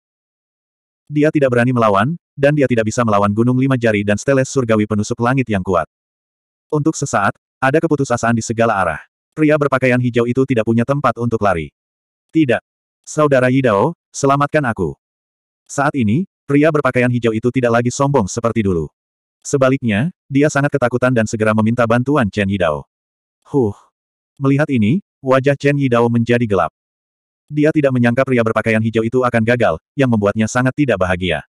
Dia tidak berani melawan, dan dia tidak bisa melawan gunung lima jari dan steles surgawi penusuk langit yang kuat. Untuk sesaat, ada keputusasaan di segala arah. Pria berpakaian hijau itu tidak punya tempat untuk lari. Tidak. Saudara Yidao, selamatkan aku. Saat ini, pria berpakaian hijau itu tidak lagi sombong seperti dulu. Sebaliknya, dia sangat ketakutan dan segera meminta bantuan Chen Yidao. Huh. Melihat ini, wajah Chen Yidao menjadi gelap. Dia tidak menyangka pria berpakaian hijau itu akan gagal, yang membuatnya sangat tidak bahagia.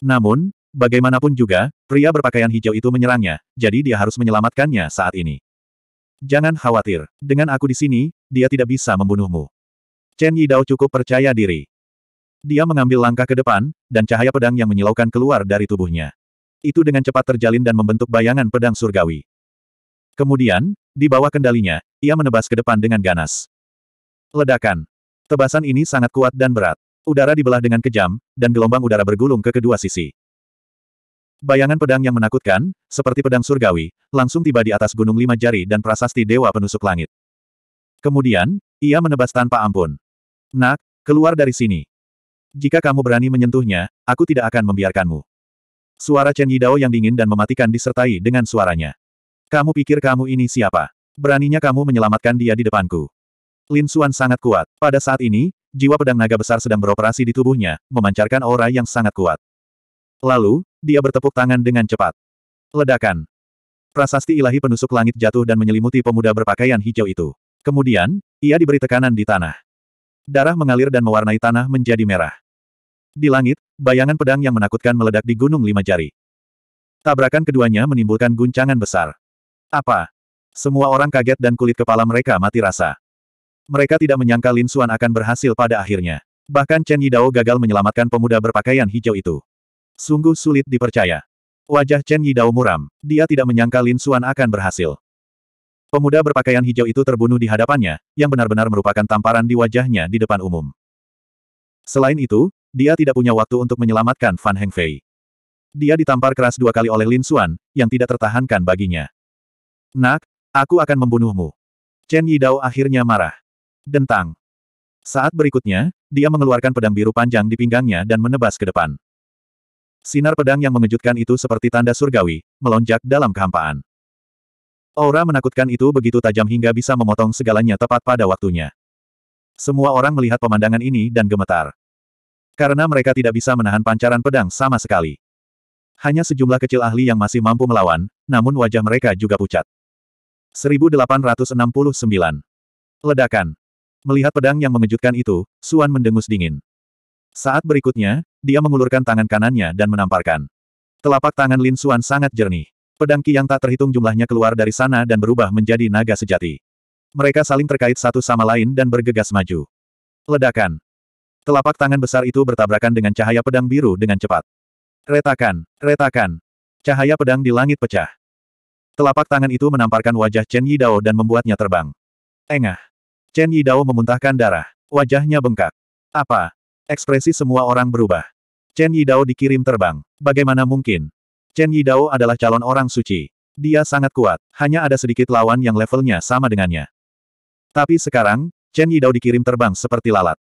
Namun, bagaimanapun juga, pria berpakaian hijau itu menyerangnya, jadi dia harus menyelamatkannya saat ini. Jangan khawatir, dengan aku di sini, dia tidak bisa membunuhmu. Chen Yidao cukup percaya diri. Dia mengambil langkah ke depan, dan cahaya pedang yang menyilaukan keluar dari tubuhnya. Itu dengan cepat terjalin dan membentuk bayangan pedang surgawi. Kemudian, di bawah kendalinya, ia menebas ke depan dengan ganas. Ledakan. Tebasan ini sangat kuat dan berat. Udara dibelah dengan kejam, dan gelombang udara bergulung ke kedua sisi. Bayangan pedang yang menakutkan, seperti pedang surgawi, langsung tiba di atas gunung lima jari dan prasasti dewa penusuk langit. Kemudian, ia menebas tanpa ampun. Nak, keluar dari sini. Jika kamu berani menyentuhnya, aku tidak akan membiarkanmu. Suara Chen Yidao yang dingin dan mematikan disertai dengan suaranya. Kamu pikir kamu ini siapa? Beraninya kamu menyelamatkan dia di depanku. Lin Xuan sangat kuat. Pada saat ini, jiwa pedang naga besar sedang beroperasi di tubuhnya, memancarkan aura yang sangat kuat. Lalu, dia bertepuk tangan dengan cepat. Ledakan. Prasasti ilahi penusuk langit jatuh dan menyelimuti pemuda berpakaian hijau itu. Kemudian, ia diberi tekanan di tanah. Darah mengalir dan mewarnai tanah menjadi merah. Di langit, bayangan pedang yang menakutkan meledak di gunung lima jari. Tabrakan keduanya menimbulkan guncangan besar. Apa? Semua orang kaget dan kulit kepala mereka mati rasa. Mereka tidak menyangka Lin Xuan akan berhasil pada akhirnya. Bahkan Chen Yidao gagal menyelamatkan pemuda berpakaian hijau itu. Sungguh sulit dipercaya. Wajah Chen Yidao muram. Dia tidak menyangka Lin Xuan akan berhasil. Pemuda berpakaian hijau itu terbunuh di hadapannya, yang benar-benar merupakan tamparan di wajahnya di depan umum. Selain itu, dia tidak punya waktu untuk menyelamatkan Fan Hengfei. Dia ditampar keras dua kali oleh Lin Xuan, yang tidak tertahankan baginya. Nak, aku akan membunuhmu. Chen Yidao akhirnya marah. Dentang. Saat berikutnya, dia mengeluarkan pedang biru panjang di pinggangnya dan menebas ke depan. Sinar pedang yang mengejutkan itu seperti tanda surgawi, melonjak dalam kehampaan. Aura menakutkan itu begitu tajam hingga bisa memotong segalanya tepat pada waktunya. Semua orang melihat pemandangan ini dan gemetar. Karena mereka tidak bisa menahan pancaran pedang sama sekali. Hanya sejumlah kecil ahli yang masih mampu melawan, namun wajah mereka juga pucat. 1869. Ledakan. Melihat pedang yang mengejutkan itu, Suan mendengus dingin. Saat berikutnya, dia mengulurkan tangan kanannya dan menamparkan. Telapak tangan Lin Suan sangat jernih. Pedang ki yang tak terhitung jumlahnya keluar dari sana dan berubah menjadi naga sejati. Mereka saling terkait satu sama lain dan bergegas maju. Ledakan. Telapak tangan besar itu bertabrakan dengan cahaya pedang biru dengan cepat. Retakan, retakan. Cahaya pedang di langit pecah. Telapak tangan itu menamparkan wajah Chen Yidao dan membuatnya terbang. Engah. Chen Yidao memuntahkan darah. Wajahnya bengkak. Apa? Ekspresi semua orang berubah. Chen Yidao dikirim terbang. Bagaimana mungkin? Chen Yidao adalah calon orang suci. Dia sangat kuat, hanya ada sedikit lawan yang levelnya sama dengannya. Tapi sekarang, Chen Yidao dikirim terbang seperti lalat.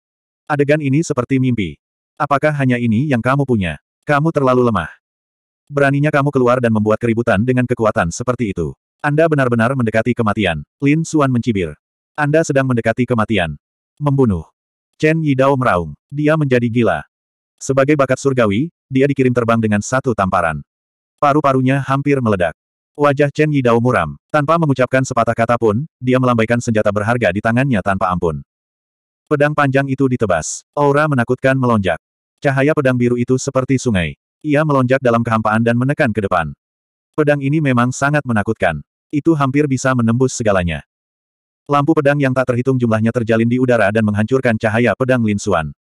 Adegan ini seperti mimpi. Apakah hanya ini yang kamu punya? Kamu terlalu lemah. Beraninya kamu keluar dan membuat keributan dengan kekuatan seperti itu. Anda benar-benar mendekati kematian. Lin Suan mencibir. Anda sedang mendekati kematian. Membunuh. Chen Yidao meraung. Dia menjadi gila. Sebagai bakat surgawi, dia dikirim terbang dengan satu tamparan. Paru-parunya hampir meledak. Wajah Chen Yidao muram. Tanpa mengucapkan sepatah kata pun, dia melambaikan senjata berharga di tangannya tanpa ampun. Pedang panjang itu ditebas. Aura menakutkan melonjak. Cahaya pedang biru itu seperti sungai. Ia melonjak dalam kehampaan dan menekan ke depan. Pedang ini memang sangat menakutkan. Itu hampir bisa menembus segalanya. Lampu pedang yang tak terhitung jumlahnya terjalin di udara dan menghancurkan cahaya pedang Lin Xuan.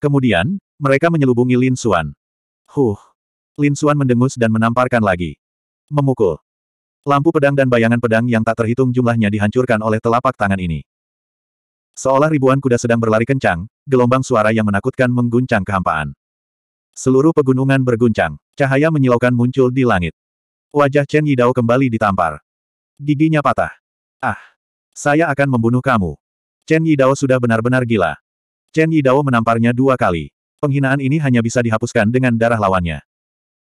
Kemudian, mereka menyelubungi Lin Xuan. Huh! Lin Xuan mendengus dan menamparkan lagi. Memukul. Lampu pedang dan bayangan pedang yang tak terhitung jumlahnya dihancurkan oleh telapak tangan ini. Seolah ribuan kuda sedang berlari kencang, gelombang suara yang menakutkan mengguncang kehampaan. Seluruh pegunungan berguncang, cahaya menyilaukan muncul di langit. Wajah Chen Yidao kembali ditampar. Giginya patah. Ah! Saya akan membunuh kamu. Chen Yidao sudah benar-benar gila. Chen Yidao menamparnya dua kali. Penghinaan ini hanya bisa dihapuskan dengan darah lawannya.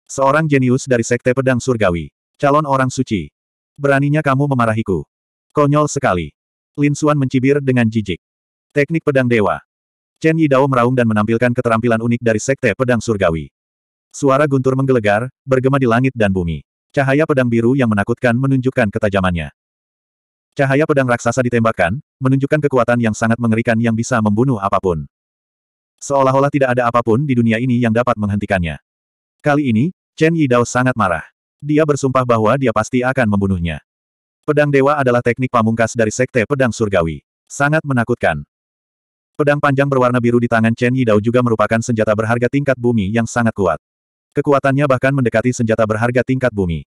Seorang jenius dari Sekte Pedang Surgawi. Calon orang suci. Beraninya kamu memarahiku. Konyol sekali. Lin Suan mencibir dengan jijik. Teknik Pedang Dewa. Chen Yidao meraung dan menampilkan keterampilan unik dari Sekte Pedang Surgawi. Suara guntur menggelegar, bergema di langit dan bumi. Cahaya pedang biru yang menakutkan menunjukkan ketajamannya. Cahaya pedang raksasa ditembakkan, menunjukkan kekuatan yang sangat mengerikan yang bisa membunuh apapun. Seolah-olah tidak ada apapun di dunia ini yang dapat menghentikannya. Kali ini, Chen Yidao sangat marah. Dia bersumpah bahwa dia pasti akan membunuhnya. Pedang dewa adalah teknik pamungkas dari sekte pedang surgawi. Sangat menakutkan. Pedang panjang berwarna biru di tangan Chen Yidao juga merupakan senjata berharga tingkat bumi yang sangat kuat. Kekuatannya bahkan mendekati senjata berharga tingkat bumi.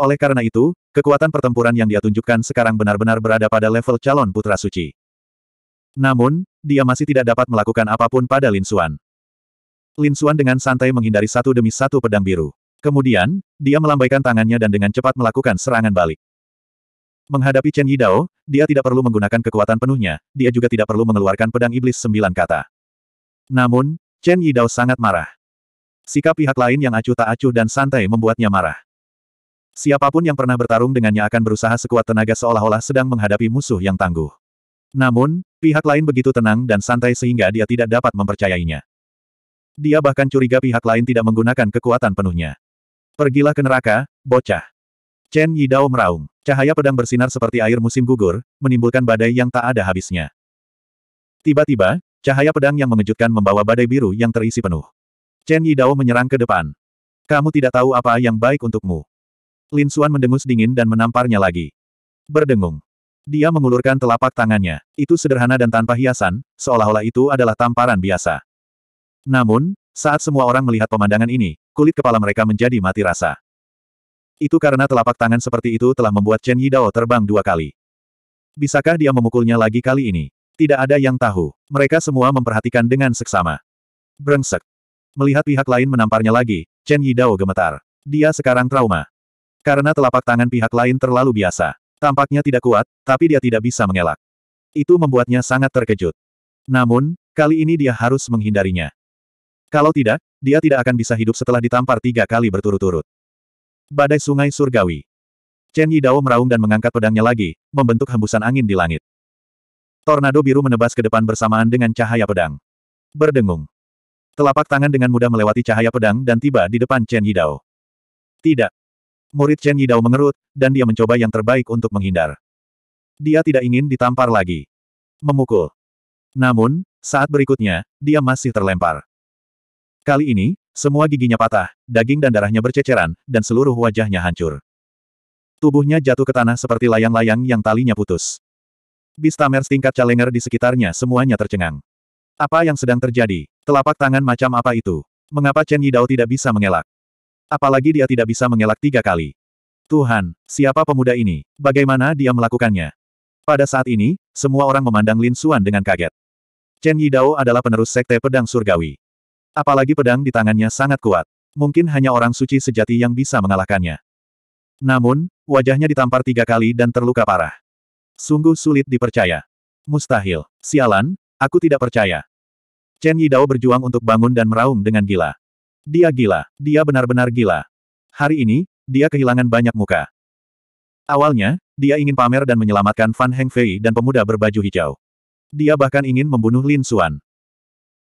Oleh karena itu, kekuatan pertempuran yang dia tunjukkan sekarang benar-benar berada pada level calon putra suci. Namun, dia masih tidak dapat melakukan apapun pada Lin Xuan. Lin Xuan dengan santai menghindari satu demi satu pedang biru. Kemudian, dia melambaikan tangannya dan dengan cepat melakukan serangan balik. Menghadapi Chen Yidao, dia tidak perlu menggunakan kekuatan penuhnya, dia juga tidak perlu mengeluarkan pedang iblis sembilan kata. Namun, Chen Yidao sangat marah. Sikap pihak lain yang acuh tak acuh dan santai membuatnya marah. Siapapun yang pernah bertarung dengannya akan berusaha sekuat tenaga seolah-olah sedang menghadapi musuh yang tangguh. Namun, pihak lain begitu tenang dan santai sehingga dia tidak dapat mempercayainya. Dia bahkan curiga pihak lain tidak menggunakan kekuatan penuhnya. Pergilah ke neraka, bocah. Chen Yidao meraung. Cahaya pedang bersinar seperti air musim gugur, menimbulkan badai yang tak ada habisnya. Tiba-tiba, cahaya pedang yang mengejutkan membawa badai biru yang terisi penuh. Chen Yidao menyerang ke depan. Kamu tidak tahu apa yang baik untukmu. Lin Suan mendengus dingin dan menamparnya lagi. Berdengung. Dia mengulurkan telapak tangannya. Itu sederhana dan tanpa hiasan, seolah-olah itu adalah tamparan biasa. Namun, saat semua orang melihat pemandangan ini, kulit kepala mereka menjadi mati rasa. Itu karena telapak tangan seperti itu telah membuat Chen Yidao terbang dua kali. Bisakah dia memukulnya lagi kali ini? Tidak ada yang tahu. Mereka semua memperhatikan dengan seksama. Brengsek. Melihat pihak lain menamparnya lagi, Chen Yidao gemetar. Dia sekarang trauma. Karena telapak tangan pihak lain terlalu biasa. Tampaknya tidak kuat, tapi dia tidak bisa mengelak. Itu membuatnya sangat terkejut. Namun, kali ini dia harus menghindarinya. Kalau tidak, dia tidak akan bisa hidup setelah ditampar tiga kali berturut-turut. Badai Sungai Surgawi Chen Yidao meraung dan mengangkat pedangnya lagi, membentuk hembusan angin di langit. Tornado biru menebas ke depan bersamaan dengan cahaya pedang. Berdengung. Telapak tangan dengan mudah melewati cahaya pedang dan tiba di depan Chen Yidao. Tidak. Murid Chen Yidao mengerut, dan dia mencoba yang terbaik untuk menghindar. Dia tidak ingin ditampar lagi. Memukul. Namun, saat berikutnya, dia masih terlempar. Kali ini, semua giginya patah, daging dan darahnya berceceran, dan seluruh wajahnya hancur. Tubuhnya jatuh ke tanah seperti layang-layang yang talinya putus. Bistamers tingkat calenger di sekitarnya semuanya tercengang. Apa yang sedang terjadi? Telapak tangan macam apa itu? Mengapa Chen Yidao tidak bisa mengelak? Apalagi dia tidak bisa mengelak tiga kali. Tuhan, siapa pemuda ini? Bagaimana dia melakukannya? Pada saat ini, semua orang memandang Lin Xuan dengan kaget. Chen Yidao adalah penerus sekte pedang surgawi. Apalagi pedang di tangannya sangat kuat. Mungkin hanya orang suci sejati yang bisa mengalahkannya. Namun, wajahnya ditampar tiga kali dan terluka parah. Sungguh sulit dipercaya. Mustahil. Sialan, aku tidak percaya. Chen Yidao berjuang untuk bangun dan meraung dengan gila. Dia gila, dia benar-benar gila. Hari ini, dia kehilangan banyak muka. Awalnya, dia ingin pamer dan menyelamatkan Fan Hengfei dan pemuda berbaju hijau. Dia bahkan ingin membunuh Lin Xuan.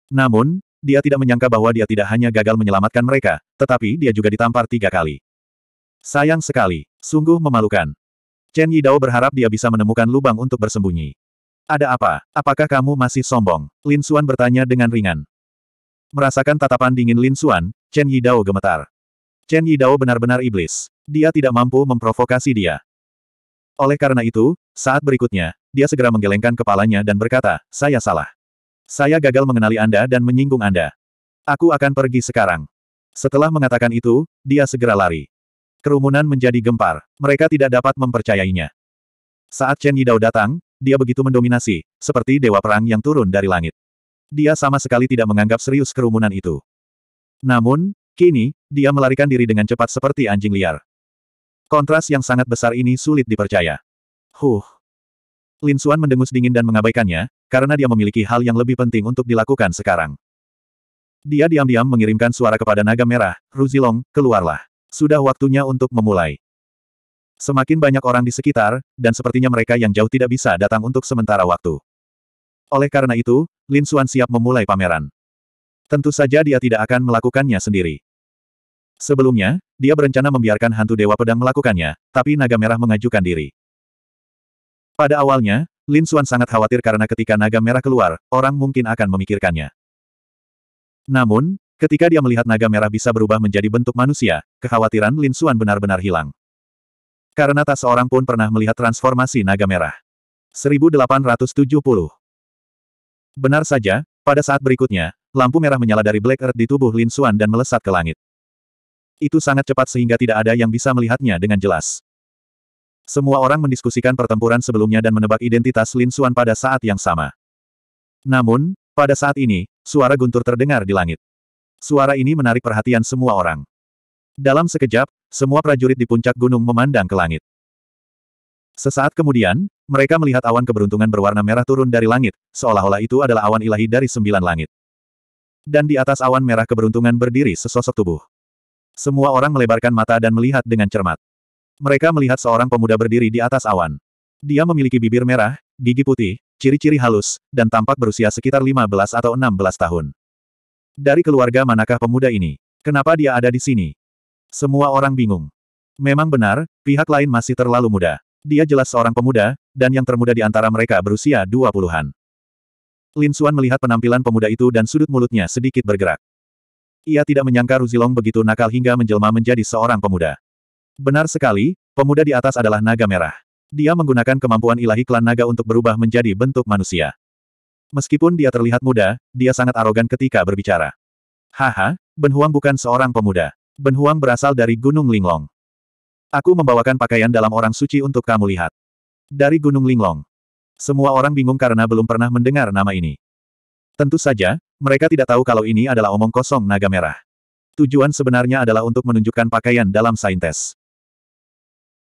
Namun, dia tidak menyangka bahwa dia tidak hanya gagal menyelamatkan mereka, tetapi dia juga ditampar tiga kali. Sayang sekali, sungguh memalukan. Chen Yidao berharap dia bisa menemukan lubang untuk bersembunyi. Ada apa? Apakah kamu masih sombong? Lin Xuan bertanya dengan ringan. Merasakan tatapan dingin Lin Xuan, Chen Yidao gemetar. Chen Yidao benar-benar iblis. Dia tidak mampu memprovokasi dia. Oleh karena itu, saat berikutnya, dia segera menggelengkan kepalanya dan berkata, saya salah. Saya gagal mengenali Anda dan menyinggung Anda. Aku akan pergi sekarang. Setelah mengatakan itu, dia segera lari. Kerumunan menjadi gempar. Mereka tidak dapat mempercayainya. Saat Chen Yidao datang, dia begitu mendominasi, seperti dewa perang yang turun dari langit. Dia sama sekali tidak menganggap serius kerumunan itu. Namun, kini, dia melarikan diri dengan cepat seperti anjing liar. Kontras yang sangat besar ini sulit dipercaya. Huh. Lin Xuan mendengus dingin dan mengabaikannya, karena dia memiliki hal yang lebih penting untuk dilakukan sekarang. Dia diam-diam mengirimkan suara kepada naga merah, Ruzilong, keluarlah. Sudah waktunya untuk memulai. Semakin banyak orang di sekitar, dan sepertinya mereka yang jauh tidak bisa datang untuk sementara waktu. Oleh karena itu, Lin Xuan siap memulai pameran. Tentu saja dia tidak akan melakukannya sendiri. Sebelumnya, dia berencana membiarkan hantu Dewa Pedang melakukannya, tapi Naga Merah mengajukan diri. Pada awalnya, Lin Xuan sangat khawatir karena ketika Naga Merah keluar, orang mungkin akan memikirkannya. Namun, ketika dia melihat Naga Merah bisa berubah menjadi bentuk manusia, kekhawatiran Lin Xuan benar-benar hilang. Karena tak seorang pun pernah melihat transformasi Naga Merah. 1870 Benar saja, pada saat berikutnya, lampu merah menyala dari Black Earth di tubuh Lin Xuan dan melesat ke langit. Itu sangat cepat sehingga tidak ada yang bisa melihatnya dengan jelas. Semua orang mendiskusikan pertempuran sebelumnya dan menebak identitas Lin Xuan pada saat yang sama. Namun, pada saat ini, suara guntur terdengar di langit. Suara ini menarik perhatian semua orang. Dalam sekejap, semua prajurit di puncak gunung memandang ke langit. Sesaat kemudian, mereka melihat awan keberuntungan berwarna merah turun dari langit, seolah-olah itu adalah awan ilahi dari sembilan langit. Dan di atas awan merah keberuntungan berdiri sesosok tubuh. Semua orang melebarkan mata dan melihat dengan cermat. Mereka melihat seorang pemuda berdiri di atas awan. Dia memiliki bibir merah, gigi putih, ciri-ciri halus, dan tampak berusia sekitar 15 atau 16 tahun. Dari keluarga manakah pemuda ini? Kenapa dia ada di sini? Semua orang bingung. Memang benar, pihak lain masih terlalu muda. Dia jelas seorang pemuda, dan yang termuda di antara mereka berusia dua puluhan. Lin Xuan melihat penampilan pemuda itu dan sudut mulutnya sedikit bergerak. Ia tidak menyangka Ruzilong begitu nakal hingga menjelma menjadi seorang pemuda. Benar sekali, pemuda di atas adalah naga merah. Dia menggunakan kemampuan ilahi klan naga untuk berubah menjadi bentuk manusia. Meskipun dia terlihat muda, dia sangat arogan ketika berbicara. Haha, Ben Huang bukan seorang pemuda. Ben Huang berasal dari Gunung Linglong. Aku membawakan pakaian dalam orang suci untuk kamu lihat. Dari Gunung Linglong. Semua orang bingung karena belum pernah mendengar nama ini. Tentu saja, mereka tidak tahu kalau ini adalah omong kosong naga merah. Tujuan sebenarnya adalah untuk menunjukkan pakaian dalam saintes.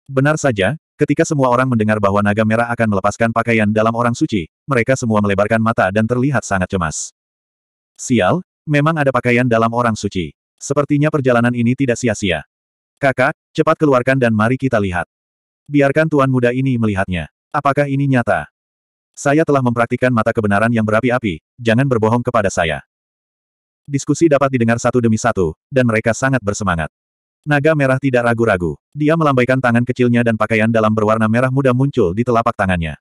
Benar saja, ketika semua orang mendengar bahwa naga merah akan melepaskan pakaian dalam orang suci, mereka semua melebarkan mata dan terlihat sangat cemas. Sial, memang ada pakaian dalam orang suci. Sepertinya perjalanan ini tidak sia-sia. Kakak, cepat keluarkan dan mari kita lihat. Biarkan tuan muda ini melihatnya. Apakah ini nyata? Saya telah mempraktikkan mata kebenaran yang berapi-api, jangan berbohong kepada saya. Diskusi dapat didengar satu demi satu, dan mereka sangat bersemangat. Naga merah tidak ragu-ragu. Dia melambaikan tangan kecilnya dan pakaian dalam berwarna merah muda muncul di telapak tangannya.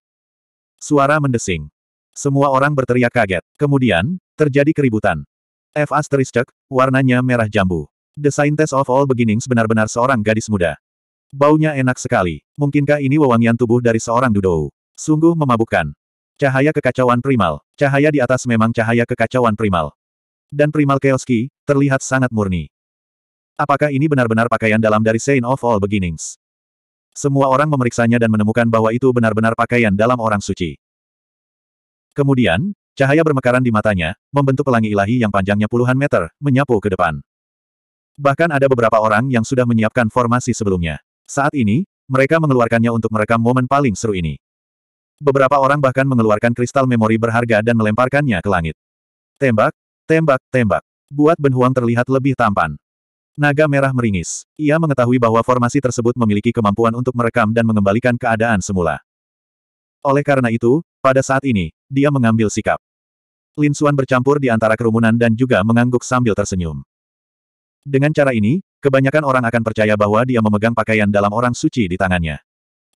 Suara mendesing. Semua orang berteriak kaget. Kemudian, terjadi keributan. F asterisk, warnanya merah jambu. The Scientist of All Beginnings benar-benar seorang gadis muda. Baunya enak sekali. Mungkinkah ini wewangian tubuh dari seorang Dudou? Sungguh memabukkan. Cahaya kekacauan primal. Cahaya di atas memang cahaya kekacauan primal. Dan primal Keoski, terlihat sangat murni. Apakah ini benar-benar pakaian dalam dari Saint of All Beginnings? Semua orang memeriksanya dan menemukan bahwa itu benar-benar pakaian dalam orang suci. Kemudian, cahaya bermekaran di matanya, membentuk pelangi ilahi yang panjangnya puluhan meter, menyapu ke depan. Bahkan ada beberapa orang yang sudah menyiapkan formasi sebelumnya. Saat ini, mereka mengeluarkannya untuk merekam momen paling seru ini. Beberapa orang bahkan mengeluarkan kristal memori berharga dan melemparkannya ke langit. Tembak, tembak, tembak. Buat Ben Huang terlihat lebih tampan. Naga merah meringis. Ia mengetahui bahwa formasi tersebut memiliki kemampuan untuk merekam dan mengembalikan keadaan semula. Oleh karena itu, pada saat ini, dia mengambil sikap. Lin Xuan bercampur di antara kerumunan dan juga mengangguk sambil tersenyum. Dengan cara ini, kebanyakan orang akan percaya bahwa dia memegang pakaian dalam orang suci di tangannya.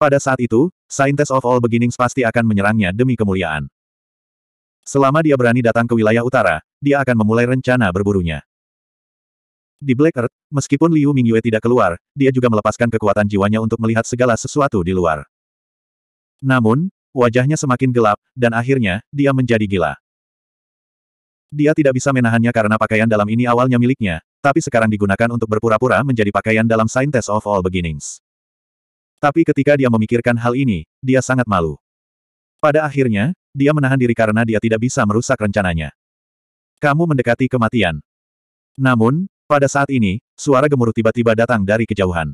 Pada saat itu, Scientist of All Beginnings pasti akan menyerangnya demi kemuliaan. Selama dia berani datang ke wilayah utara, dia akan memulai rencana berburunya. Di Black Earth, meskipun Liu Mingyue tidak keluar, dia juga melepaskan kekuatan jiwanya untuk melihat segala sesuatu di luar. Namun, wajahnya semakin gelap, dan akhirnya, dia menjadi gila. Dia tidak bisa menahannya karena pakaian dalam ini awalnya miliknya, tapi sekarang digunakan untuk berpura-pura menjadi pakaian dalam Saintes of All Beginnings. Tapi ketika dia memikirkan hal ini, dia sangat malu. Pada akhirnya, dia menahan diri karena dia tidak bisa merusak rencananya. Kamu mendekati kematian. Namun, pada saat ini, suara gemuruh tiba-tiba datang dari kejauhan.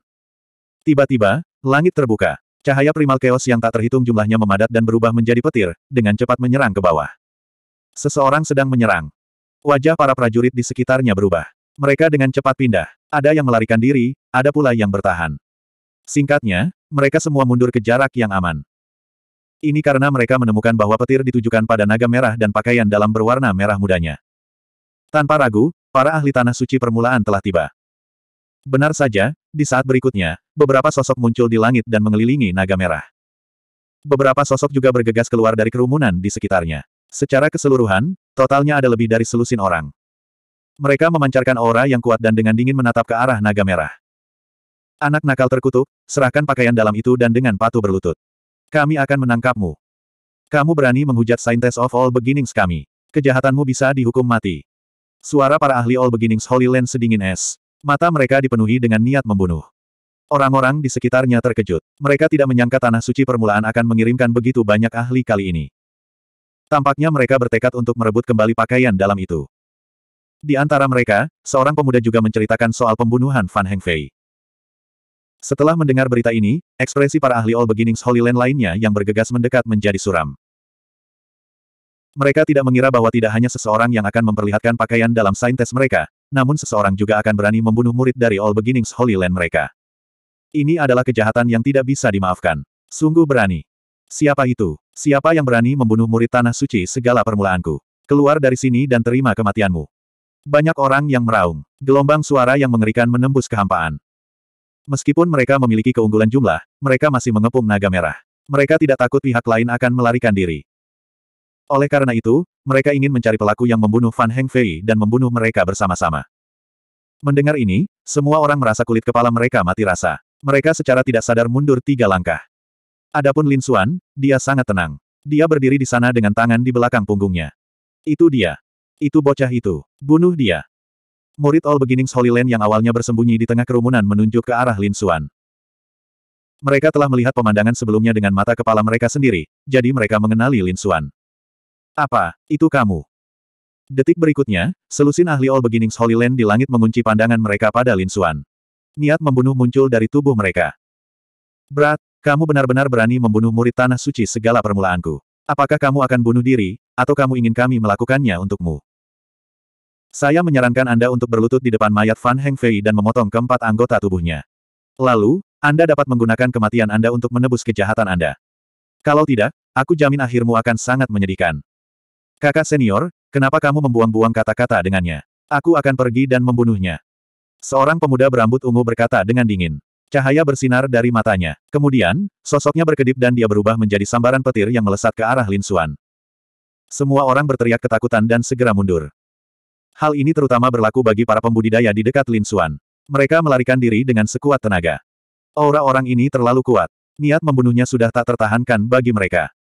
Tiba-tiba, langit terbuka. Cahaya primal chaos yang tak terhitung jumlahnya memadat dan berubah menjadi petir, dengan cepat menyerang ke bawah. Seseorang sedang menyerang. Wajah para prajurit di sekitarnya berubah. Mereka dengan cepat pindah. Ada yang melarikan diri, ada pula yang bertahan. Singkatnya, mereka semua mundur ke jarak yang aman. Ini karena mereka menemukan bahwa petir ditujukan pada naga merah dan pakaian dalam berwarna merah mudanya. Tanpa ragu, para ahli tanah suci permulaan telah tiba. Benar saja, di saat berikutnya, beberapa sosok muncul di langit dan mengelilingi naga merah. Beberapa sosok juga bergegas keluar dari kerumunan di sekitarnya. Secara keseluruhan, totalnya ada lebih dari selusin orang. Mereka memancarkan aura yang kuat dan dengan dingin menatap ke arah naga merah. Anak nakal terkutuk, serahkan pakaian dalam itu dan dengan patuh berlutut. Kami akan menangkapmu. Kamu berani menghujat Scientist of All Beginnings kami. Kejahatanmu bisa dihukum mati. Suara para ahli All Beginnings Holy Land sedingin es. Mata mereka dipenuhi dengan niat membunuh. Orang-orang di sekitarnya terkejut. Mereka tidak menyangka tanah suci permulaan akan mengirimkan begitu banyak ahli kali ini. Tampaknya mereka bertekad untuk merebut kembali pakaian dalam itu. Di antara mereka, seorang pemuda juga menceritakan soal pembunuhan Fan Hengfei. Setelah mendengar berita ini, ekspresi para ahli All Beginnings Holy Land lainnya yang bergegas mendekat menjadi suram. Mereka tidak mengira bahwa tidak hanya seseorang yang akan memperlihatkan pakaian dalam saintes mereka, namun seseorang juga akan berani membunuh murid dari All Beginnings Holy Land mereka. Ini adalah kejahatan yang tidak bisa dimaafkan. Sungguh berani. Siapa itu? Siapa yang berani membunuh murid tanah suci segala permulaanku? Keluar dari sini dan terima kematianmu. Banyak orang yang meraung. Gelombang suara yang mengerikan menembus kehampaan. Meskipun mereka memiliki keunggulan jumlah, mereka masih mengepung naga merah. Mereka tidak takut pihak lain akan melarikan diri. Oleh karena itu, mereka ingin mencari pelaku yang membunuh Fan Fei dan membunuh mereka bersama-sama. Mendengar ini, semua orang merasa kulit kepala mereka mati rasa. Mereka secara tidak sadar mundur tiga langkah. Adapun Lin Xuan, dia sangat tenang. Dia berdiri di sana dengan tangan di belakang punggungnya. Itu dia. Itu bocah itu. Bunuh dia. Murid All Beginnings Holy Land yang awalnya bersembunyi di tengah kerumunan menunjuk ke arah Lin Xuan. Mereka telah melihat pemandangan sebelumnya dengan mata kepala mereka sendiri, jadi mereka mengenali Lin Xuan. Apa, itu kamu? Detik berikutnya, selusin ahli All Beginnings Holy Land di langit mengunci pandangan mereka pada Lin Xuan. Niat membunuh muncul dari tubuh mereka. Brat, kamu benar-benar berani membunuh murid tanah suci segala permulaanku. Apakah kamu akan bunuh diri, atau kamu ingin kami melakukannya untukmu? Saya menyarankan Anda untuk berlutut di depan mayat Fan Hengfei dan memotong keempat anggota tubuhnya. Lalu, Anda dapat menggunakan kematian Anda untuk menebus kejahatan Anda. Kalau tidak, aku jamin akhirmu akan sangat menyedihkan. Kakak senior, kenapa kamu membuang-buang kata-kata dengannya? Aku akan pergi dan membunuhnya. Seorang pemuda berambut ungu berkata dengan dingin. Cahaya bersinar dari matanya. Kemudian, sosoknya berkedip dan dia berubah menjadi sambaran petir yang melesat ke arah Lin Suan. Semua orang berteriak ketakutan dan segera mundur. Hal ini terutama berlaku bagi para pembudidaya di dekat Lin Linsuan. Mereka melarikan diri dengan sekuat tenaga. Aura orang ini terlalu kuat. Niat membunuhnya sudah tak tertahankan bagi mereka.